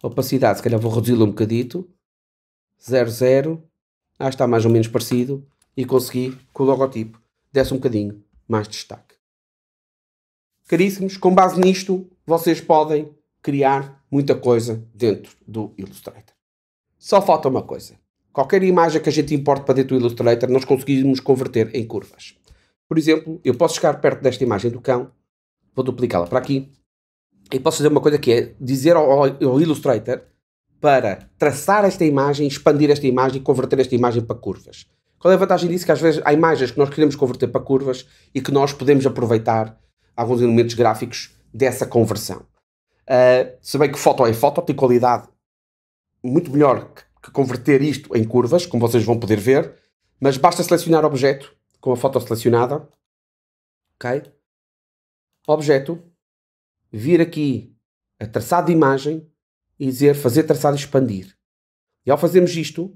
opacidade, se calhar vou reduzi-lo um bocadito. 0. Ah, está mais ou menos parecido. E consegui com o logotipo desse um bocadinho mais de destaque. Caríssimos, com base nisto, vocês podem criar muita coisa dentro do Illustrator. Só falta uma coisa. Qualquer imagem que a gente importe para dentro do Illustrator, nós conseguimos converter em curvas. Por exemplo, eu posso chegar perto desta imagem do cão, vou duplicá-la para aqui, e posso fazer uma coisa que é dizer ao, ao Illustrator para traçar esta imagem, expandir esta imagem e converter esta imagem para curvas. Qual é a vantagem disso? Que às vezes há imagens que nós queremos converter para curvas e que nós podemos aproveitar alguns elementos gráficos dessa conversão. Uh, se bem que foto é foto tem qualidade muito melhor que converter isto em curvas, como vocês vão poder ver, mas basta selecionar objeto com a foto selecionada, ok? Objeto, vir aqui a traçado de imagem e dizer fazer traçado expandir. E ao fazermos isto,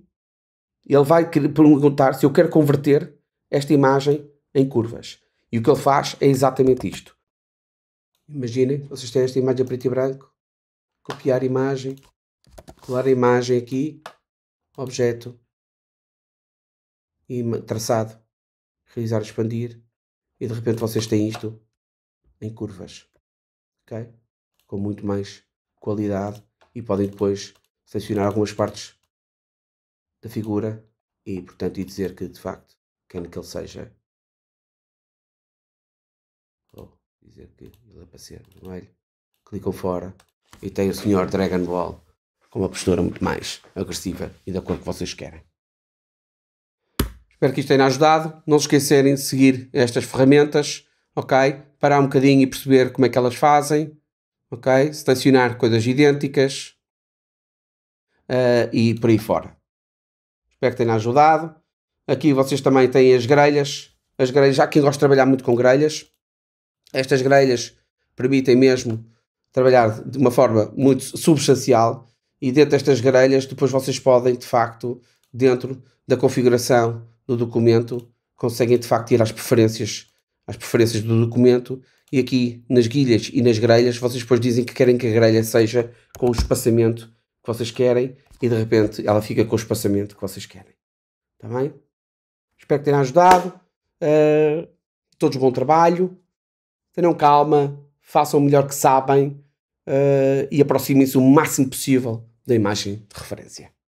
ele vai perguntar se eu quero converter esta imagem em curvas. E o que ele faz é exatamente isto. Imaginem, vocês têm esta imagem a preto e branco, copiar a imagem, colar a imagem aqui, objeto, e traçado, realizar, expandir, e de repente vocês têm isto em curvas, ok? Com muito mais qualidade e podem depois selecionar algumas partes da figura e, portanto, e dizer que, de facto, quem que ele seja. Ou dizer que ele é para ser vermelho. Clicam fora e tem o senhor Dragon Ball com uma postura muito mais agressiva e da cor que vocês querem. Espero que isto tenha ajudado. Não se esquecerem de seguir estas ferramentas, ok? Parar um bocadinho e perceber como é que elas fazem, ok? Estacionar coisas idênticas uh, e por aí fora. Espero que tenha ajudado. Aqui vocês também têm as grelhas. As grelhas, há quem gosta de trabalhar muito com grelhas. Estas grelhas permitem mesmo trabalhar de uma forma muito substancial e dentro destas grelhas depois vocês podem, de facto, dentro da configuração do documento, conseguem de facto ir às preferências, às preferências do documento e aqui nas guilhas e nas grelhas vocês depois dizem que querem que a grelha seja com o espaçamento que vocês querem e de repente ela fica com o espaçamento que vocês querem. Está bem? Espero que tenham ajudado. Uh, todos bom trabalho. Tenham calma, façam o melhor que sabem uh, e aproximem-se o máximo possível da imagem de referência.